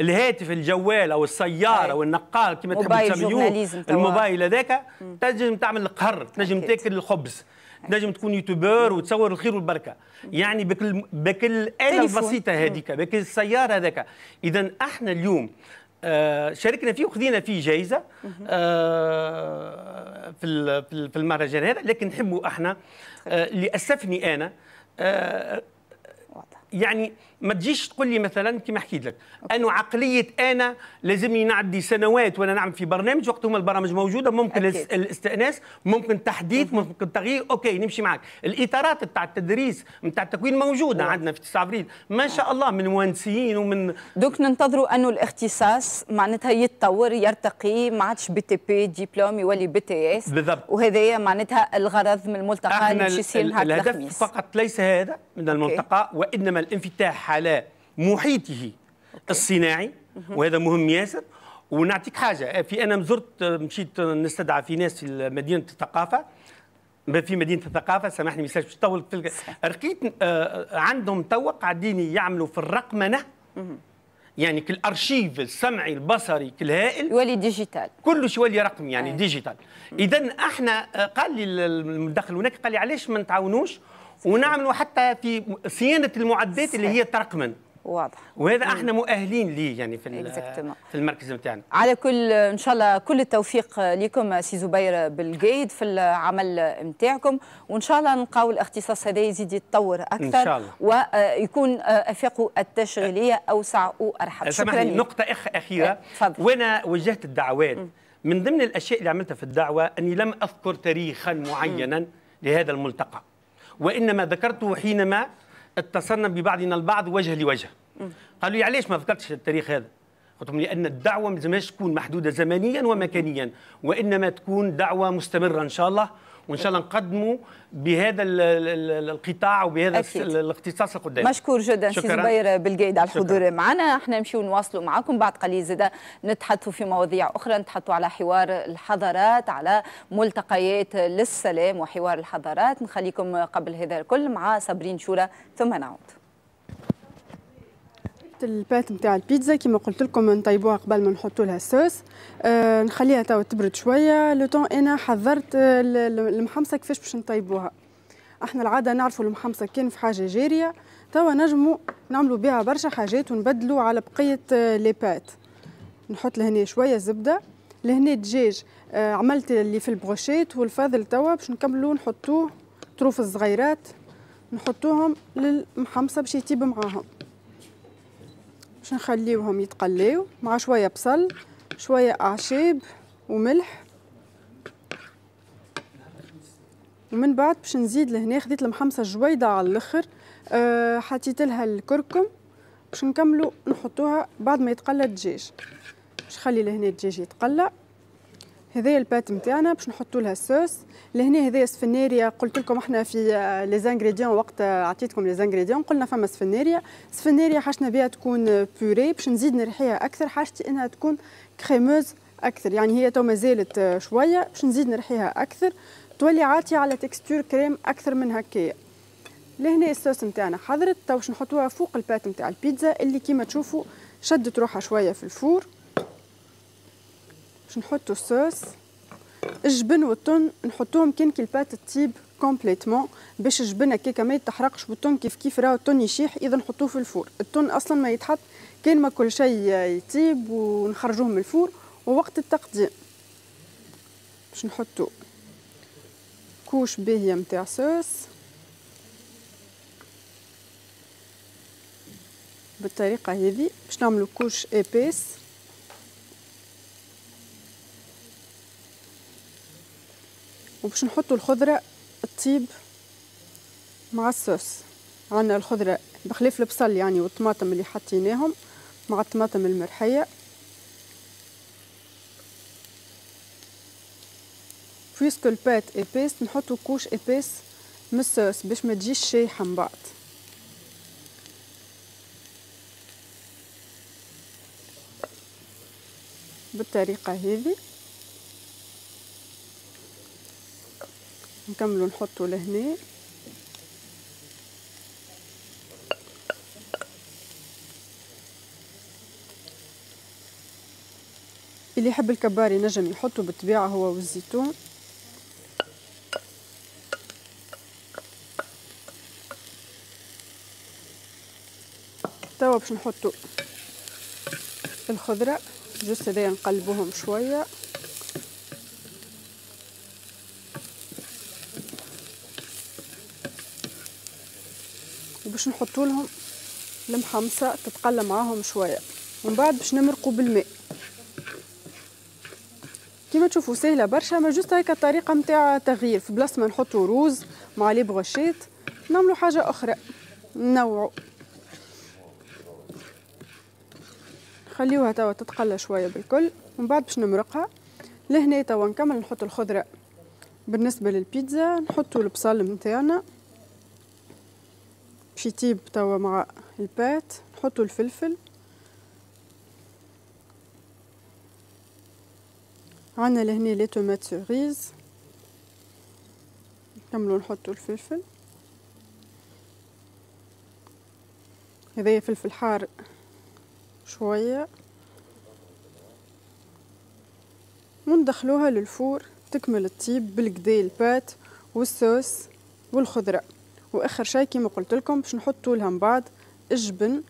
الهاتف الجوال او السياره او النقال كما تحب تسميوه الموبايل هذاك تنجم تعمل القهر تنجم تاكل الخبز تنجم تكون يوتيوبر وتصور الخير والبركه يعني بك بك الاله البسيطه هذيك بك السياره هذاك اذا احنا اليوم آه، شاركنا فيه وخذينا فيه جائزه آه، في في المهرجان هذا لكن نحبوا احنا اللي آه، اسفني أنا آه، يعني ما تجيش تقول لي مثلا كما حكيت لك انه عقليه انا لازمني نعدي سنوات وانا نعمل في برنامج وقت هما البرامج موجوده ممكن أكيد. الاستئناس ممكن تحديث ممكن تغيير اوكي نمشي معك الاطارات تاع التدريس نتاع التكوين موجوده عندنا في 9 ابريل ما شاء الله من مهندسين ومن دوك ننتظروا انه الاختصاص معناتها يتطور يرتقي ما عادش بي تي بي ديبلوم يولي بي تي اس بالضبط وهذايا معناتها الغرض من الملتقى اللي باش يصير نهار الهدف فقط ليس هذا من الملتقى وانما الانفتاح على محيطه الصناعي وهذا مهم ياسر ونعطيك حاجه آه، في انا زرت آه، مشيت نستدعى في ناس في مدينه الثقافه في مدينه الثقافه سامحني ما باش طول في لقيت آه، عندهم تو قاعدين يعملوا في الرقمنه يعني كالارشيف السمعي البصري هائل يولي ديجيتال كلش يولي رقمي يعني ديجيتال اذا احنا قال لي المدخل هناك قال لي علاش ما نتعاونوش ونعملوا حتى في صيانه المعدات صحيح. اللي هي ترقمن واضح وهذا احنا مؤهلين ليه يعني في في المركز نتاعنا على كل ان شاء الله كل التوفيق لكم سي زبير بالقيد في العمل نتاعكم وان شاء الله نلقاو الاختصاص هذا يزيد يتطور اكثر ان شاء الله ويكون افاقه التشغيليه اوسع وارحب شكرا لي. نقطه أخ اخيره إيه، فضل. وانا وجهت الدعوات م. من ضمن الاشياء اللي عملتها في الدعوه اني لم اذكر تاريخا معينا م. لهذا الملتقى وانما ذكرته حينما اتصلنا ببعضنا البعض وجه لوجه قالوا لي علاش ما ذكرتش التاريخ هذا قلت لهم لان الدعوه ما تكون محدوده زمنيا ومكانيا وانما تكون دعوه مستمره ان شاء الله وان شاء الله نقدموا بهذا القطاع وبهذا الاختصاص القدام مشكور جدا سي زبير بالقايد على الحضور معنا احنا نمشيو نواصلوا معكم بعد قليل زاده نتحدثوا في مواضيع اخرى نتحدثوا على حوار الحضارات على ملتقيات للسلام وحوار الحضارات نخليكم قبل هذا الكل مع صابرين شورى ثم نعود جبت البات نتاع البيتزا كيما قلت لكم نطيبوها قبل ما نحطوا لها الصوص أه نخليها توا تبرد شويه لو طون انا حضرت آه، المحمصه كيفاش باش نطيبوها احنا العاده نعرفوا المحمصه كان في حاجه جاريه توا نجموا نعملوا بها برشا حاجات ونبدلوا على بقيه آه، لي بات نحط لهنا شويه زبده لهنا دجاج آه، عملت اللي في البروشيت والفاضل توا باش نكملوا نحطوه طروف الصغيرات نحطوهم للمحمصه باش يطيب معاهم باش نخليوهم يتقليو مع شويه بصل شويه اعشاب وملح ومن بعد باش نزيد لهنا خديت المحمصه جويده على الاخر أه حطيت لها الكركم باش نكملوا نحطوها بعد ما يتقلى الدجاج باش نخلي لهنا الدجاج يتقلى هذه البات نتاعنا باش نحطوا لها الصوص لهنا هذه سفناريا قلت لكم احنا في لي آه، زانغريديون وقت عطيتكم لي زانغريديون قلنا فما سفناريا سفناريا حاجتنا بها تكون بوري باش نزيد نرحيها اكثر حاجتي انها تكون كريموز اكثر يعني هي تو مازالت آه، شويه باش نزيد نرحيها اكثر تولي عاطيه على تكستور كريم اكثر من هكايا لهنا الصوص نتاعنا حضرت تو باش نحطوها فوق البات نتاع البيتزا اللي كيما تشوفوا شدت روحها شويه في الفور باش نحطو الصوص الجبن والتون نحطوهم كان كي البات تطيب كومبليتمون باش الجبن هكاكا ما يتحرقش والتون كيف كيف راهو التون يشيح اذا نحطوه في الفور التون اصلا ما يتحط كان ما كل شيء يطيب ونخرجوه من الفور ووقت التقديم باش نحطو كوش باهيه متاع صوص بالطريقه هذه باش نعملو كوش ايبيس وباش نحطوا الخضرة تطيب مع الصوص عندنا الخضرة بخلاف البصل يعني والطماطم اللي حطيناهم مع الطماطم المرحية بويسكو البات ايباس نحطو كوش ايباس من الصوص باش ما تجيش شايحة من بعض بالطريقة هذه نكملو نحطو لهنا اللي يحب الكباري نجم يحطو بالطبيعه هو والزيتون توا باش نحطو الخضره جوست هذايا نقلبوهم شويه باش نحطو لهم المحمصه تتقلى معاهم شويه ومن بعد باش نمرقوا بالماء كيما تشوفوا سهله برشا ما جوست هيك الطريقه نتاع تغيير في بلاصه ما نحطوا روز مع لي بغشيت نعملوا حاجه اخرى نوعوا نخليوها توا تتقلى شويه بالكل ومن بعد باش نمرقها لهنا توا نكمل نحط الخضره بالنسبه للبيتزا نحطوا البصل نتاعنا باش يطيب توا مع البات نحطوا الفلفل عندنا لهنا لي طومات سوريز نكملوا نحطوا الفلفل هذايا فلفل حار شويه وندخلوها للفور تكمل الطيب بالقدي البات والصوص والخضره واخر شيء كما قلت لكم باش نحطوا لها من بعد الجبن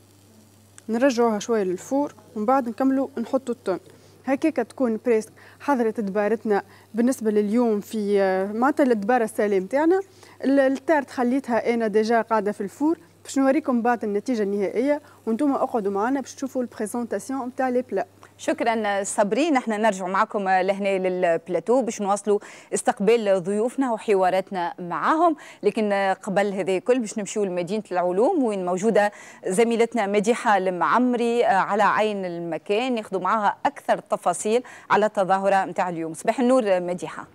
نرجعوها شويه للفور ومن بعد نكملوا نحطوا التون هكاك تكون بريس حضرت دبارتنا بالنسبه لليوم في آه، معناتها الدباره السلام تاعنا التارت خليتها انا ديجا قاعده في الفور باش نوريكم بعد النتيجه النهائيه وانتم اقعدوا معنا باش تشوفوا البريزونطاسيون نتاع لي بلا شكرا صابرين نحن نرجع معكم لهنا للبلاتو باش نواصلوا استقبال ضيوفنا وحواراتنا معاهم لكن قبل هذا كل باش نمشيو لمدينه العلوم وين موجوده زميلتنا مديحه المعمري آه، على عين المكان ناخذوا معاها اكثر تفاصيل على التظاهره نتاع اليوم صباح النور مديحه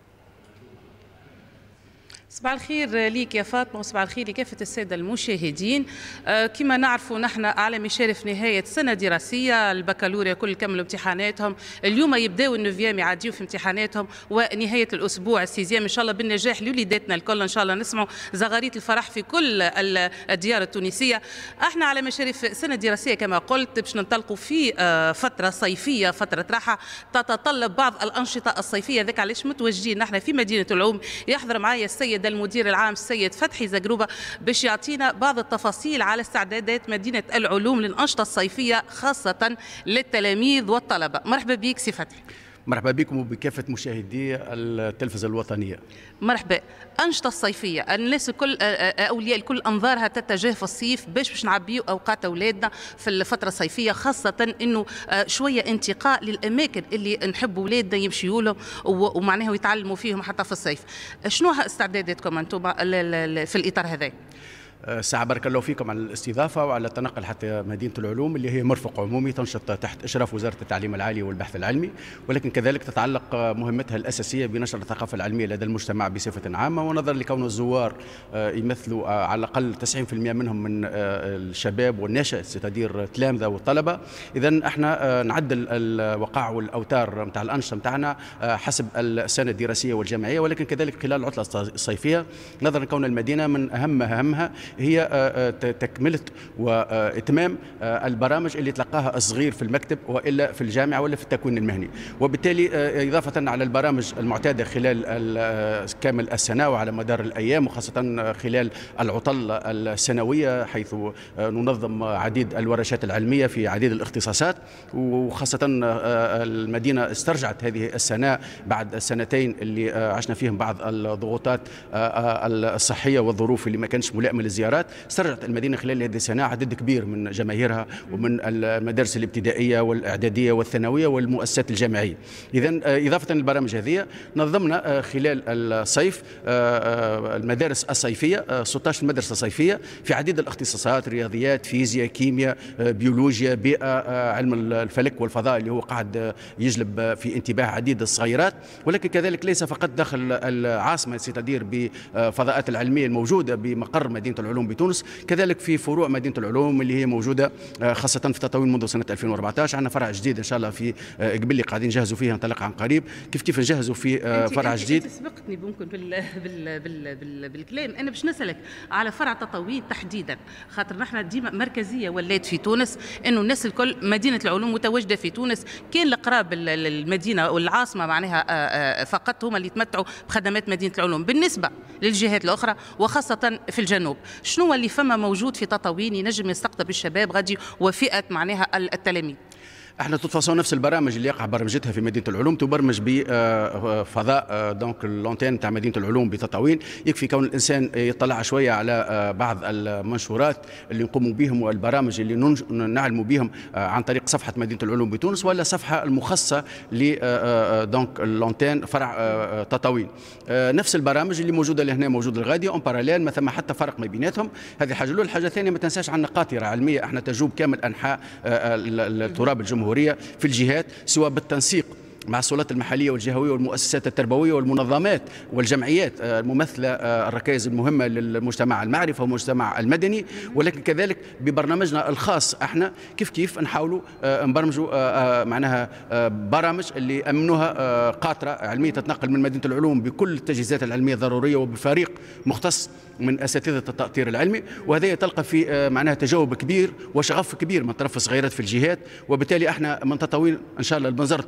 صباح الخير ليك يا فاطمة وصباح الخير لكافة السادة المشاهدين آه، كما نعرفوا نحن على مشارف نهاية سنة دراسية البكالوريا كل كملوا امتحاناتهم اليوم يبدأوا النوفيام يعديوا في امتحاناتهم ونهاية الأسبوع السيزيام إن شاء الله بالنجاح لوليداتنا الكل إن شاء الله نسمعوا زغاريت الفرح في كل الديار التونسية احنا على مشارف سنة دراسية كما قلت باش ننطلقوا في آه، فترة صيفية فترة راحة تتطلب بعض الأنشطة الصيفية ذاك علاش متوجهين نحن في مدينة العوم يحضر معايا السيد السيد المدير العام السيد فتحي زجروبة باش يعطينا بعض التفاصيل على استعدادات مدينة العلوم للأنشطة الصيفية خاصة للتلاميذ والطلبة مرحبا بك سي فتحي مرحبا بكم وبكافة مشاهدي التلفزة الوطنية مرحبا أنشطة الصيفية الناس الكل أولياء الكل أنظارها تتجه في الصيف باش باش نعبيو أوقات أولادنا في الفترة الصيفية خاصة أنه شوية انتقاء للأماكن اللي نحب أولادنا يمشيوا لهم ومعناها يتعلموا فيهم حتى في الصيف شنو استعداداتكم أنتم في الإطار هذا؟ ساعة بارك الله فيكم على الاستضافة وعلى التنقل حتى مدينة العلوم اللي هي مرفق عمومي تنشط تحت إشراف وزارة التعليم العالي والبحث العلمي ولكن كذلك تتعلق مهمتها الأساسية بنشر الثقافة العلمية لدى المجتمع بصفة عامة ونظرا لكون الزوار آه، يمثلوا آه، على الأقل 90% منهم من آه، الشباب والناشئ ستدير تلامذة والطلبة إذا احنا نعدل الوقاع والأوتار نتاع الأنشطة نتاعنا حسب السنة الدراسية والجامعية ولكن كذلك خلال العطلة الصيفية نظرا لكون المدينة من أهم أهمها هي آه، آه، تكمله واتمام آه، البرامج اللي تلقاها الصغير في المكتب والا في الجامعه ولا في التكوين المهني وبالتالي اضافه على البرامج المعتاده خلال كامل السنه وعلى مدار الايام وخاصه خلال العطل السنويه حيث ننظم عديد الورشات العلميه في عديد الاختصاصات وخاصه المدينه استرجعت هذه السنه بعد السنتين اللي عشنا فيهم بعض الضغوطات الصحيه والظروف اللي ما كانش ملائمه للزراعه الزيارات استرجعت المدينة خلال هذه السنة عدد كبير من جماهيرها ومن المدارس الابتدائية والإعدادية والثانوية والمؤسسات الجامعية إذا آه، إضافة للبرامج هذه نظمنا آه، خلال الصيف آه، المدارس الصيفية 16 مدرسة صيفية في عديد الاختصاصات رياضيات فيزياء كيمياء بيولوجيا بيئة علم الفلك والفضاء اللي هو قاعد يجلب في انتباه عديد الصغيرات ولكن كذلك ليس فقط داخل العاصمة ستدير بفضاءات العلمية الموجودة بمقر مدينة العلوم بتونس كذلك في فروع مدينه العلوم اللي هي موجوده آه، خاصه في تطاوين منذ سنه 2014 عندنا فرع جديد ان شاء الله في آه، قبل اللي قاعدين نجهزوا فيه انطلاق عن قريب كيف كيف نجهزوا في آه، فرع جديد انت سبقتني ممكن بال بال بال بال بالكلام انا باش نسالك على فرع تطاويل تحديدا خاطر نحن ديما مركزيه ولات في تونس انه الناس الكل مدينه العلوم متواجده في تونس كان القراب المدينه والعاصمه معناها فقط هما اللي يتمتعوا بخدمات مدينه العلوم بالنسبه للجهات الاخرى وخاصه في الجنوب شنو اللي فما موجود في تطاوين ينجم يستقطب الشباب غادي وفئه معناها التلاميذ احنا تطفصون نفس البرامج اللي يقع برمجتها في مدينه العلوم تبرمج بفضاء دونك لونتين تاع مدينه العلوم بتطاوين يكفي كون الانسان يطلع شويه على آه، بعض المنشورات اللي نقوم بهم والبرامج اللي نعلم بهم آه، عن طريق صفحه مدينه العلوم بتونس ولا صفحه المخصصه ل دونك آه، لونتين فرع تطاوين نفس البرامج اللي موجوده لهنا موجوده الغادي اون باراليل ما ثم حتى فرق ما بيناتهم هذه حاجه الاولى الحاجه الثانيه ما تنساش عندنا قاطره علميه احنا تجوب كامل انحاء التراب الجمهوري الجمهورية في الجهات سواء بالتنسيق مع السلطات المحلية والجهوية والمؤسسات التربوية والمنظمات والجمعيات آه، الممثلة آه، الركائز المهمة للمجتمع المعرفة والمجتمع المدني ولكن كذلك ببرنامجنا الخاص احنا كيف كيف نحاولوا آه، نبرمجوا معناها برامج اللي امنها قاطرة علمية تتنقل من مدينة العلوم بكل التجهيزات العلمية الضرورية وبفريق مختص من اساتذه التاطير العلمي وهذا تلقى في معناها تجاوب كبير وشغف كبير من طرف الصغيرات في الجهات وبالتالي احنا من تطاوين ان شاء الله المنزرت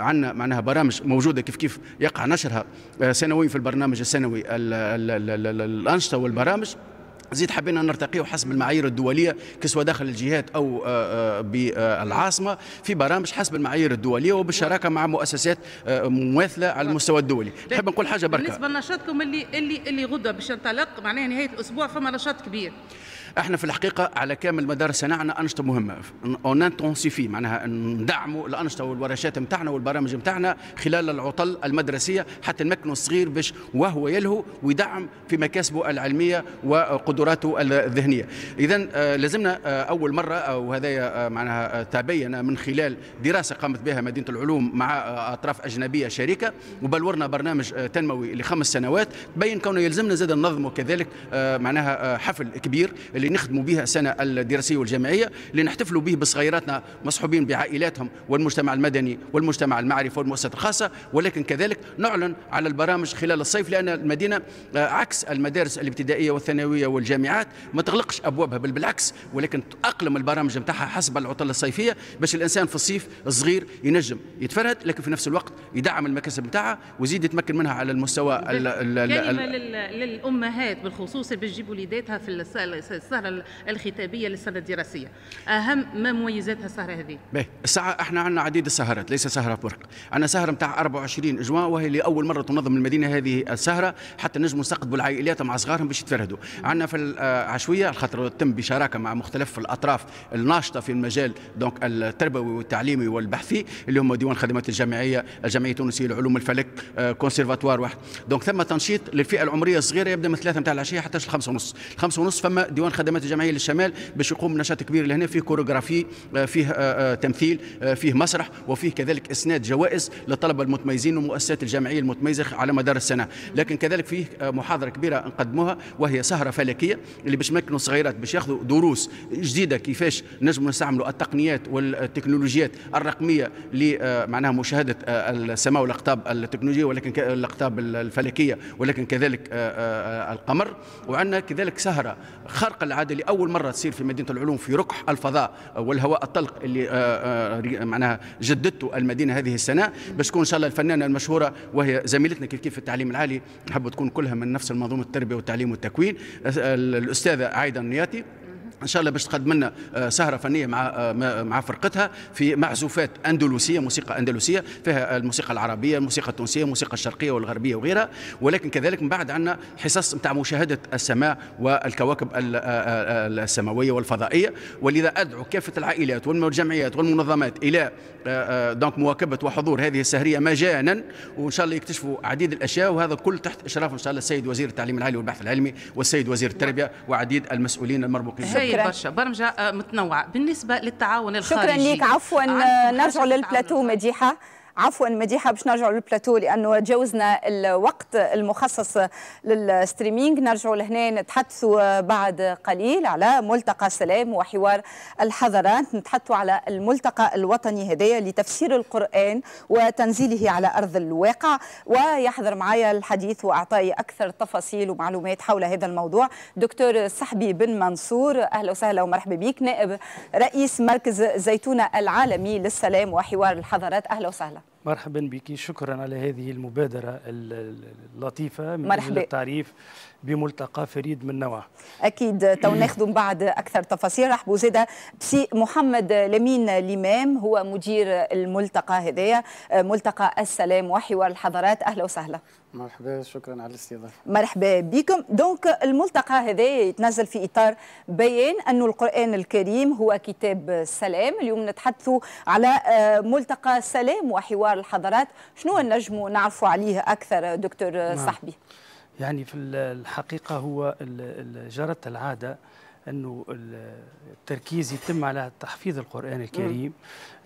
عندنا معناها برامج موجوده كيف كيف يقع نشرها آه، سنويا في البرنامج السنوي الانشطه والبرامج زيد حبينا نرتقيه حسب المعايير الدولية كسوة داخل الجهات أو آه، آه، بالعاصمة في برامج حسب المعايير الدولية وبالشراكة مع مؤسسات مماثلة على المستوى الدولي طيب، نحب نقول حاجة بركة بالنسبة لنشاطكم اللي اللي اللي غدوة باش ينطلق معناها نهاية الأسبوع فما نشاط كبير احنا في الحقيقه على كامل مدار السنه عندنا انشطه مهمه اون انتونسيفي معناها ندعموا الانشطه والورشات نتاعنا والبرامج نتاعنا خلال العطل المدرسيه حتى نمكنوا الصغير باش وهو يلهو ويدعم في مكاسبه العلميه وقدراته الذهنيه اذا آه، لازمنا آه، اول مره هذايا آه، معناها تبين من خلال دراسه قامت بها مدينه العلوم مع اطراف اجنبيه شريكه وبلورنا برنامج تنموي لخمس سنوات تبين كونه يلزمنا زاد ننظموا كذلك معناها حفل كبير اللي نخدموا بها السنه الدراسيه والجامعيه اللي نحتفلوا به بصغيراتنا مصحوبين بعائلاتهم والمجتمع المدني والمجتمع المعرفي والمؤسسات الخاصه ولكن كذلك نعلن على البرامج خلال الصيف لان المدينه آه، عكس المدارس الابتدائيه والثانويه والجامعات ما تغلقش ابوابها بل بالعكس ولكن تاقلم البرامج نتاعها حسب العطله الصيفيه باش الانسان في الصيف الصغير ينجم يتفرهد لكن في نفس الوقت يدعم المكاسب نتاعها ويزيد يتمكن منها على المستوى الـ الـ كلمه للامهات بالخصوص اللي بتجيب وليداتها في السهره الختابية للسنه الدراسيه اهم ما مميزاتها السهره هذه باهي الساعه احنا عندنا عديد السهرات ليس سهره برق عندنا سهره متاع 24 جوان وهي لاول مره تنظم المدينه هذه السهره حتى نجموا نستقبل العائلات مع صغارهم باش يتفرهدوا عندنا في العشويه آه، الخطر تم بشراكه مع مختلف الاطراف الناشطه في المجال دونك التربوي والتعليمي والبحثي اللي هم ديوان الخدمات الجامعيه الجمعيه التونسيه لعلوم الفلك آه، كونسيرفاتوار واحد دونك ثم تنشيط للفئه العمريه الصغيره يبدا من ثلاثه متاع العشيه حتى الخمسة ونص الخمسة ونص فما ديوان خدمات الجمعيه للشمال باش يقوم بنشاط كبير لهنا فيه كوريغرافي آه، فيه آه، آه، تمثيل فيه مسرح وفيه كذلك اسناد جوائز للطلبه المتميزين ومؤسسات الجمعيه المتميزه على مدار السنه لكن كذلك فيه محاضره كبيره نقدموها وهي سهره فلكيه اللي باش مكنوا الصغيرات باش ياخذوا دروس جديده كيفاش نجموا نستعملوا التقنيات والتكنولوجيات الرقميه معناها مشاهده السماء والاقطاب التكنولوجيه ولكن الاقطاب الفلكيه ولكن كذلك القمر وعندنا كذلك سهره خارقه العاده لاول مره تصير في مدينه العلوم في ركح الفضاء والهواء الطلق اللي آه، آه، معناها جددته المدينه هذه السنه باش تكون ان شاء الله الفنانه المشهوره وهي زميلتنا كيف كيف في التعليم العالي نحب تكون كلها من نفس المنظومه التربيه والتعليم والتكوين آه، الاستاذه عايده النياتي ان شاء الله باش تقدم لنا آه، سهره فنيه آه، مع مع فرقتها في معزوفات اندلسيه موسيقى اندلسيه فيها الموسيقى العربيه الموسيقى التونسيه الموسيقى الشرقيه والغربيه وغيرها ولكن كذلك من بعد عندنا حصص نتاع مشاهده السماء والكواكب آه، السماويه والفضائيه ولذا ادعو كافه العائلات والجمعيات والمنظمات الى دونك مواكبه وحضور هذه السهريه مجانا وان شاء الله يكتشفوا عديد الاشياء وهذا كل تحت اشراف ان شاء الله السيد وزير التعليم العالي والبحث العلمي والسيد وزير التربيه وعديد المسؤولين المربوطين شكرا برشا برمجه آه، متنوعه بالنسبه للتعاون الخارجي شكرا لك عفوا آه، نرجع للبلاتو مديحه عفوا مديحه باش نرجعوا للبلاتو لانه تجاوزنا الوقت المخصص للستريمينج نرجعوا لهنا نتحدثوا بعد قليل على ملتقى سلام وحوار الحضارات نتحدثوا على الملتقى الوطني هدايا لتفسير القران وتنزيله على ارض الواقع ويحضر معايا الحديث واعطائي اكثر تفاصيل ومعلومات حول هذا الموضوع دكتور صحبي بن منصور اهلا وسهلا ومرحبا بك نائب رئيس مركز زيتونه العالمي للسلام وحوار الحضارات اهلا وسهلا مرحبا بك شكرا على هذه المبادرة اللطيفة من مرحبا. التعريف بملتقى فريد من نوعه أكيد تو ناخذ من بعد أكثر تفاصيل رحبوا زادة بسي محمد لمين الإمام هو مدير الملتقى هذايا ملتقى السلام وحوار الحضارات أهلا وسهلا مرحبا شكرا على الاستضافه مرحبا بكم دونك الملتقى هذا يتنزل في اطار بيان انه القران الكريم هو كتاب السلام اليوم نتحدثوا على آه، ملتقى السلام وحوار الحضارات شنو النجم نعرفوا عليه اكثر دكتور نعم. صحبي يعني في الحقيقه هو جرت العاده أنه التركيز يتم على تحفيظ القرآن الكريم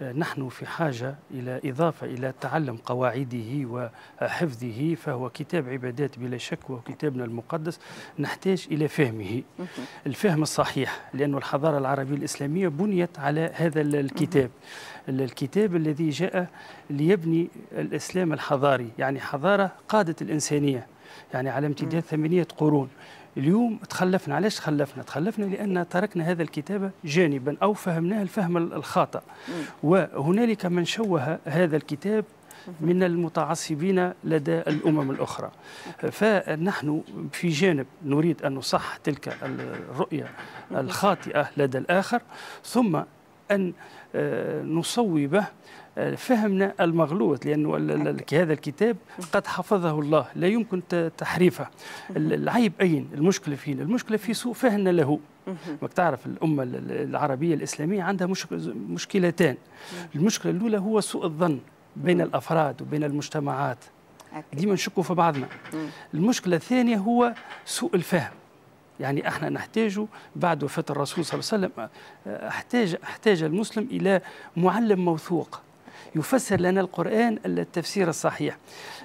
آه، نحن في حاجة إلى إضافة إلى تعلم قواعده وحفظه فهو كتاب عبادات بلا شك وهو كتابنا المقدس نحتاج إلى فهمه الفهم الصحيح لانه الحضارة العربية الإسلامية بنيت على هذا الكتاب الكتاب الذي جاء ليبني الإسلام الحضاري يعني حضارة قادت الإنسانية يعني على امتداد ثمانية قرون اليوم تخلفنا علاش تخلفنا تخلفنا لأن تركنا هذا الكتابة جانبا أو فهمناه الفهم الخاطئ وهنالك من شوه هذا الكتاب من المتعصبين لدى الأمم الأخرى فنحن في جانب نريد أن نصح تلك الرؤية الخاطئة لدى الآخر ثم أن آه، نصوبه فهمنا المغلوط لأنه هذا الكتاب قد حفظه الله لا يمكن تحريفه العيب أين المشكلة فين المشكلة في سوء فهمنا له ما تعرف الأمة العربية الإسلامية عندها مشكلتان المشكلة الأولى هو سوء الظن بين الأفراد وبين المجتمعات ديما نشكوا في بعضنا المشكلة الثانية هو سوء الفهم يعني احنا نحتاج بعد وفاة الرسول صلى الله عليه وسلم احتاج احتاج المسلم إلى معلم موثوق يفسر لنا القرآن التفسير الصحيح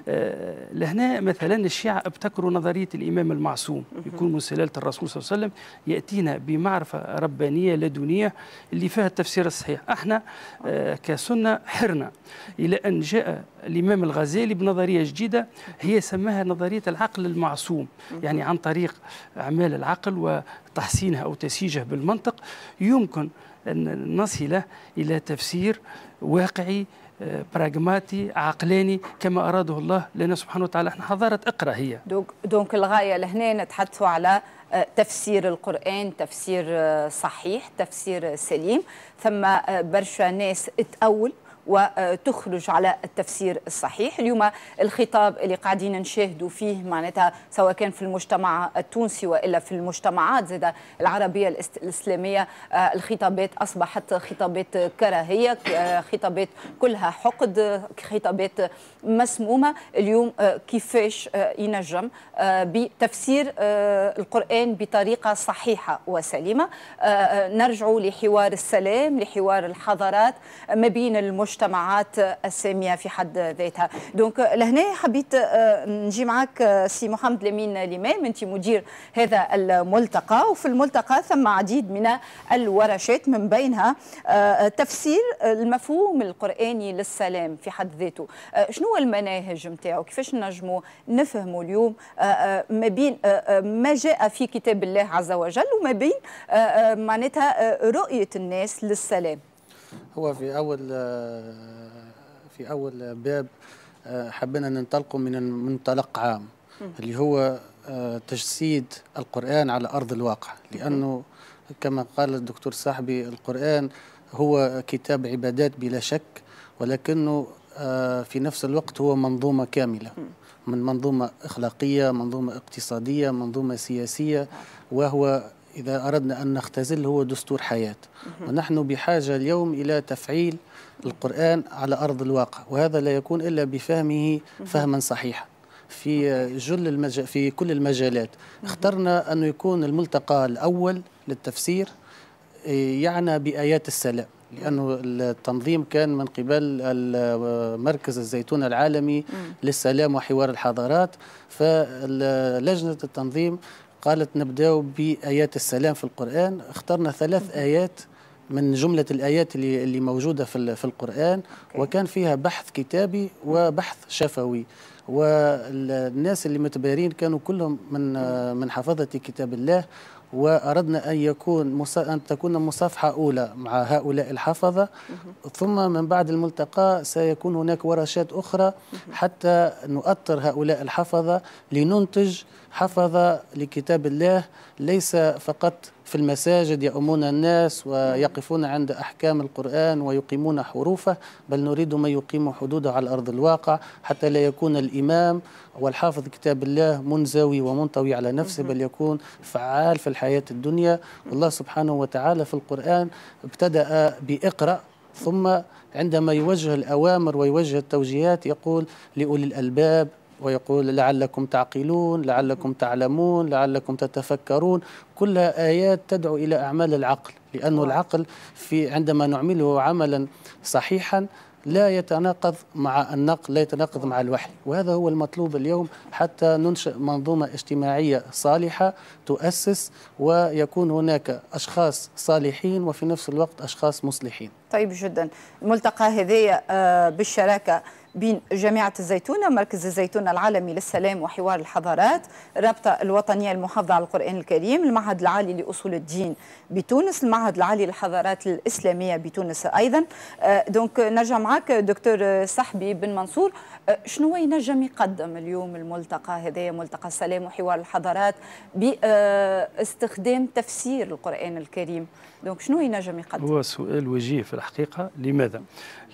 آه، لهنا مثلا الشيعة ابتكروا نظرية الإمام المعصوم يكون من سلالة الرسول صلى الله عليه وسلم يأتينا بمعرفة ربانية لدنية اللي فيها التفسير الصحيح احنا آه، كسنة حرنا إلى أن جاء الإمام الغزالي بنظرية جديدة هي سماها نظرية العقل المعصوم يعني عن طريق أعمال العقل وتحسينها أو تسييجه بالمنطق يمكن أن نصل إلى تفسير واقعي براغماتي آه، عقلاني كما أراده الله لنا سبحانه وتعالى احنا حضارة اقرأ هي دونك الغاية لهنا نتحدث على آه، تفسير القرآن تفسير آه، صحيح تفسير سليم ثم برشا ناس تأول وتخرج على التفسير الصحيح اليوم الخطاب اللي قاعدين نشاهدوا فيه معناتها سواء كان في المجتمع التونسي والا في المجتمعات زاد العربيه الاسلاميه آه، الخطابات اصبحت خطابات كراهيه آه، خطابات كلها حقد خطابات مسمومه اليوم آه، كيفاش ينجم بتفسير القران بطريقه صحيحه وسليمه نرجع لحوار السلام لحوار الحضارات ما بين المجتمع المجتمعات الساميه في حد ذاتها دونك لهنا حبيت آه، نجي معك آه، سي محمد لمين الامام انت مدير هذا الملتقى وفي الملتقى ثم عديد من الورشات من بينها آه، تفسير المفهوم القراني للسلام في حد ذاته شنو المناهج نتاعو كيفاش نجمو نفهموا اليوم ما بين ما جاء في كتاب الله عز وجل وما بين معناتها رؤيه الناس للسلام هو في اول آه، في اول باب آه، حبينا ننطلق من منطلق عام اللي هو آه، تجسيد القرآن على أرض الواقع لأنه كما قال الدكتور صاحبي القرآن هو كتاب عبادات بلا شك ولكنه في نفس الوقت هو منظومة كاملة من منظومة إخلاقية منظومة اقتصادية منظومة سياسية نعم. وهو إذا أردنا أن نختزل هو دستور حياة ونحن بحاجة اليوم إلى تفعيل القرآن على أرض الواقع وهذا لا يكون إلا بفهمه فهما صحيحا في جل المج... في كل المجالات اخترنا أنه يكون الملتقى الأول للتفسير آه، يعنى بآيات السلام لأنه التنظيم كان من قبل مركز الزيتون العالمي للسلام وحوار الحضارات فلجنة التنظيم قالت نبداو بآيات السلام في القرآن اخترنا ثلاث آيات من جملة الآيات اللي, اللي موجودة في, في القرآن وكان فيها بحث كتابي وبحث شفوي والناس اللي متبارين كانوا كلهم من من حفظة كتاب الله واردنا ان يكون مسا... ان تكون مصافحه اولى مع هؤلاء الحفظه ثم من بعد الملتقى سيكون هناك ورشات اخرى حتى نؤطر هؤلاء الحفظه لننتج حفظ لكتاب الله ليس فقط في المساجد يؤمون الناس ويقفون عند أحكام القرآن ويقيمون حروفه بل نريد من يقيم حدوده على أرض الواقع حتى لا يكون الإمام والحافظ كتاب الله منزوي ومنطوي على نفسه بل يكون فعال في الحياة الدنيا والله سبحانه وتعالى في القرآن ابتدأ بإقرأ ثم عندما يوجه الأوامر ويوجه التوجيهات يقول لأولي الألباب ويقول لعلكم تعقلون لعلكم تعلمون لعلكم تتفكرون كلها آيات تدعو إلى أعمال العقل لأن العقل في عندما نعمله عملا صحيحا لا يتناقض مع النقل لا يتناقض مع الوحي وهذا هو المطلوب اليوم حتى ننشئ منظومة اجتماعية صالحة تؤسس ويكون هناك أشخاص صالحين وفي نفس الوقت أشخاص مصلحين طيب جدا الملتقى هذه آه، بالشراكة بين جامعة الزيتونة مركز الزيتونة العالمي للسلام وحوار الحضارات رابطة الوطنية المحافظة على القرآن الكريم المعهد العالي لأصول الدين بتونس المعهد العالي للحضارات الإسلامية بتونس أيضا آه، دونك نرجع معك دكتور صحبي بن منصور آه، شنو ينجم يقدم اليوم الملتقى هذايا ملتقى السلام وحوار الحضارات باستخدام تفسير القرآن الكريم دونك شنو ينجم يقدم؟ هو سؤال وجيه في الحقيقة لماذا؟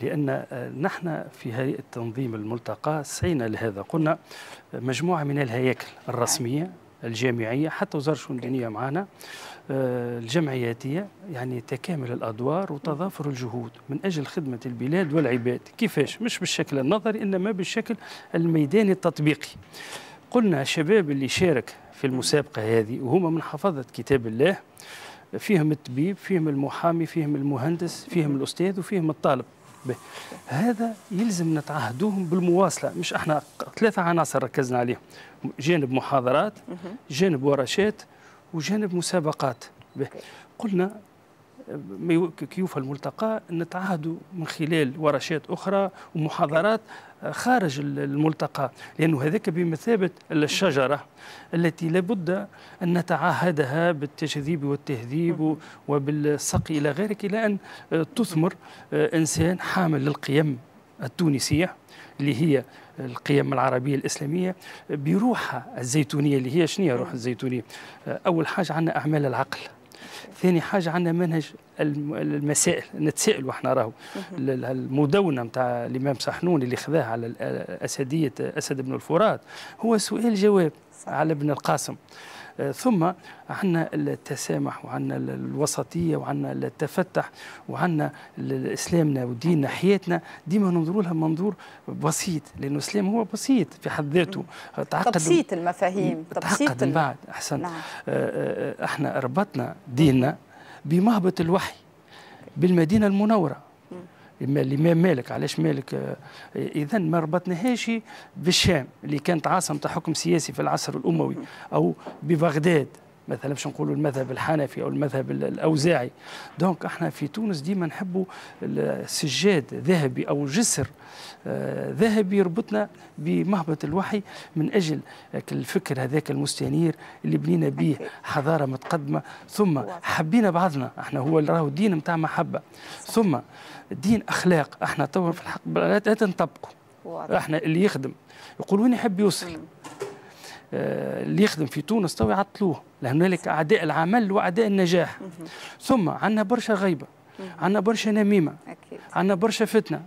لأن نحن في هيئة تنظيم الملتقى سعينا لهذا قلنا مجموعة من الهياكل الرسمية الجامعية حتى وزارة الشؤون الدينية معنا آه، الجمعياتية يعني تكامل الأدوار وتضافر الجهود من أجل خدمة البلاد والعباد كيفاش مش بالشكل النظري إنما بالشكل الميداني التطبيقي قلنا الشباب اللي شارك في المسابقة هذه وهما من حفظة كتاب الله فيهم الطبيب فيهم المحامي فيهم المهندس فيهم الاستاذ وفيهم الطالب هذا يلزم نتعهدوهم بالمواصله مش احنا ثلاثه عناصر ركزنا عليهم جانب محاضرات جانب ورشات وجانب مسابقات قلنا كيوف الملتقى نتعهدوا من خلال ورشات أخرى ومحاضرات آه، خارج الملتقى لأنه هذاك بمثابة الشجرة التي لابد أن نتعهدها بالتجذيب والتهذيب وبالسقي إلى غيرك إلى أن آه، تثمر آه، إنسان حامل للقيم التونسية اللي هي القيم العربية الإسلامية بروحها الزيتونية اللي هي شنية روح الزيتونية أول حاجة عندنا أعمال العقل ثاني حاجه عندنا منهج المسائل نتسائل واحنا راهو المدونه نتاع الامام صحنون اللي خذاها على اسديه اسد بن الفرات هو سؤال جواب على ابن القاسم آه، ثم عندنا التسامح وعندنا الوسطية وعندنا التفتح وعندنا إسلامنا وديننا حياتنا ديما ننظر لها منظور بسيط لأنه الإسلام هو بسيط في حد ذاته تعقد تبسيط المفاهيم تبسيط من بعد أحسن نعم. آه، آه، احنا ربطنا ديننا بمهبط الوحي بالمدينة المنورة الامام مالك علاش مالك آه، اذا ما ربطناهاش بالشام اللي كانت عاصمه حكم سياسي في العصر الاموي او ببغداد مثلا باش نقولوا المذهب الحنفي او المذهب الاوزاعي دونك احنا في تونس ديما نحبوا السجاد ذهبي او جسر آه، ذهبي يربطنا بمهبط الوحي من اجل الفكر هذاك المستنير اللي بنينا به حضاره متقدمه ثم حبينا بعضنا احنا هو راهو الدين نتاع محبه ثم دين اخلاق احنا تو في الحق لا تنطبقوا احنا اللي يخدم يقول وين يحب يوصل اللي يخدم في تونس تو يعطلوه لهنالك اعداء العمل واعداء النجاح ثم عندنا برشا غيبه عندنا برشا نميمه عندنا برشا فتنه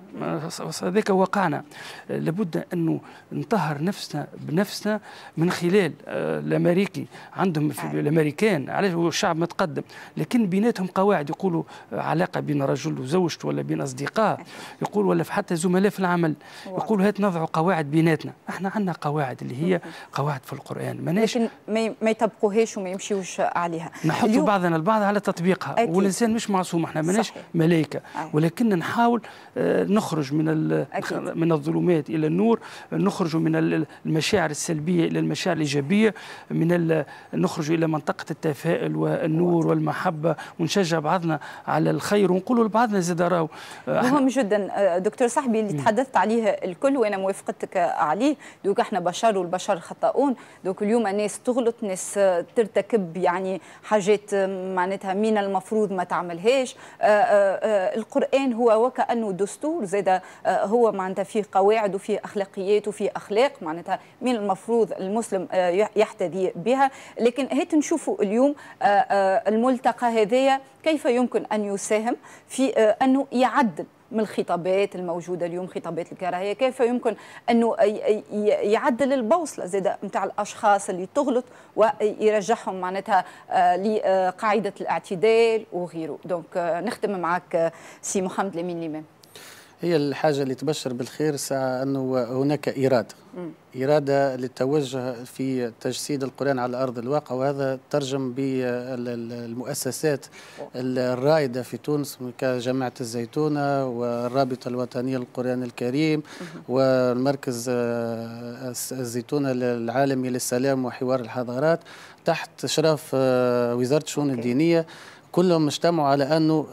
هذاك وقعنا لابد انه نطهر نفسنا بنفسنا من خلال آه، الامريكي عندهم أيوة. الامريكان علاش هو الشعب متقدم لكن بيناتهم قواعد يقولوا علاقه بين رجل وزوجته ولا بين اصدقاء يقول ولا حتى زملاء في العمل يقولوا هات نضعوا قواعد بيناتنا احنا عندنا قواعد اللي هي قواعد في القران ماناش لكن ما يطبقوهاش وما يمشيوش عليها نحطوا بعضنا البعض على تطبيقها والانسان مش معصوم احنا ماناش ملائكه آه. ولكن نحاول آه، نخرج من من الظلمات الى النور نخرج من المشاعر السلبيه الى المشاعر الايجابيه من نخرج الى منطقه التفاؤل والنور والمحبه ونشجع بعضنا على الخير ونقولوا لبعضنا زاد راهو مهم جدا دكتور صاحبي اللي تحدثت عليه الكل وانا موافقتك عليه دوك احنا بشر والبشر خطاؤون دوك اليوم الناس تغلط ناس ترتكب يعني حاجات معناتها من المفروض ما تعملهاش آه، آه، آه، آه، القرآن هو وكأنه دستور زاد هو معناتها فيه قواعد وفيه أخلاقيات وفيه أخلاق معناتها من المفروض المسلم يحتذي بها لكن هات نشوفوا اليوم الملتقى هذايا كيف يمكن أن يساهم في أنه يعدل من الخطابات الموجوده اليوم خطابات الكراهيه كيف يمكن انه يعدل البوصله زاد نتاع الاشخاص اللي تغلط ويرجعهم معناتها آه، لقاعده الاعتدال وغيره دونك آه، نختم معك آه، سي محمد لمين لمين هي الحاجة اللي تبشر بالخير ساعة أنه هناك إرادة إرادة للتوجه في تجسيد القرآن على أرض الواقع وهذا ترجم بالمؤسسات الرائدة في تونس كجامعة الزيتونة والرابطة الوطنية للقرآن الكريم والمركز آه، الزيتونة العالمي للسلام وحوار الحضارات تحت إشراف آه، وزارة الشؤون الدينية كلهم اجتمعوا على أنه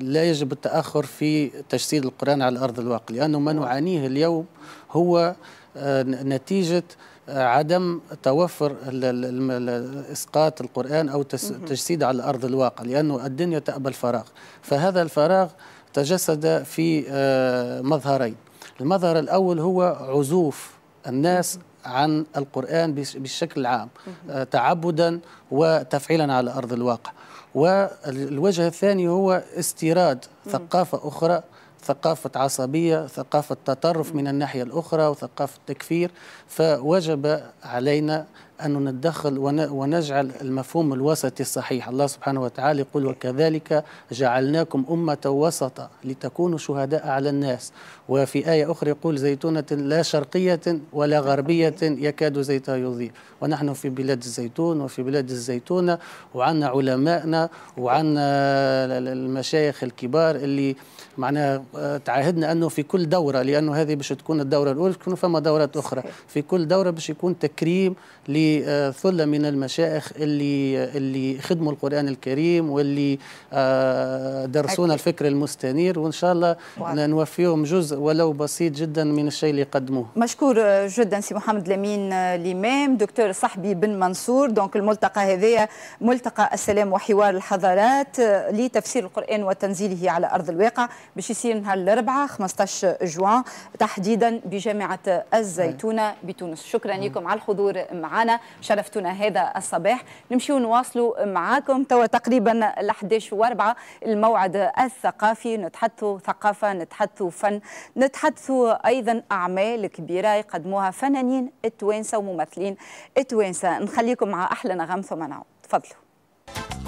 لا يجب التأخر في تجسيد القرآن على أرض الواقع لأنه ما نعانيه اليوم هو آه، نتيجة آه، عدم توفر اسقاط القران او تجسيد على ارض الواقع لانه الدنيا تابى الفراغ فهذا الفراغ تجسد في آه، مظهرين المظهر الاول هو عزوف الناس عن القران بالشكل العام تعبدا وتفعيلا على ارض الواقع والوجه الثاني هو استيراد ثقافة أخرى ثقافة عصبية ثقافة تطرف من الناحية الأخرى وثقافة تكفير فوجب علينا أن نتدخل ونجعل المفهوم الوسطي الصحيح الله سبحانه وتعالى يقول وكذلك جعلناكم أمة وسطة لتكونوا شهداء على الناس وفي آية أخرى يقول زيتونة لا شرقية ولا غربية يكاد زيتها يضيء ونحن في بلاد الزيتون وفي بلاد الزيتونة وعنا علمائنا وعنا المشايخ الكبار اللي معناها آه، تعهدنا أنه في كل دورة لأنه هذه باش تكون الدورة الأولى تكون فما دورات أخرى في كل دورة باش يكون تكريم لثله من المشايخ اللي اللي خدموا القران الكريم واللي آه، درسونا الفكر المستنير وان شاء الله نوفيهم جزء ولو بسيط جدا من الشيء اللي قدموه مشكور جدا سي محمد لمين آه، الامام دكتور صحبي بن منصور دونك الملتقى هذايا ملتقى السلام وحوار الحضارات آه، لتفسير القران وتنزيله على ارض الواقع باش يصير نهار الاربعاء 15 جوان تحديدا بجامعه الزيتونه بتونس شكرا لكم على الحضور معنا معنا شرفتونا هذا الصباح نمشيو نواصلوا معاكم توا تقريبا ل 11 وربعة الموعد الثقافي نتحدثوا ثقافة نتحدثوا فن نتحدثوا أيضا أعمال كبيرة يقدموها فنانين التوانسة وممثلين التوانسة نخليكم مع أحلى نغم ثم نعود تفضلوا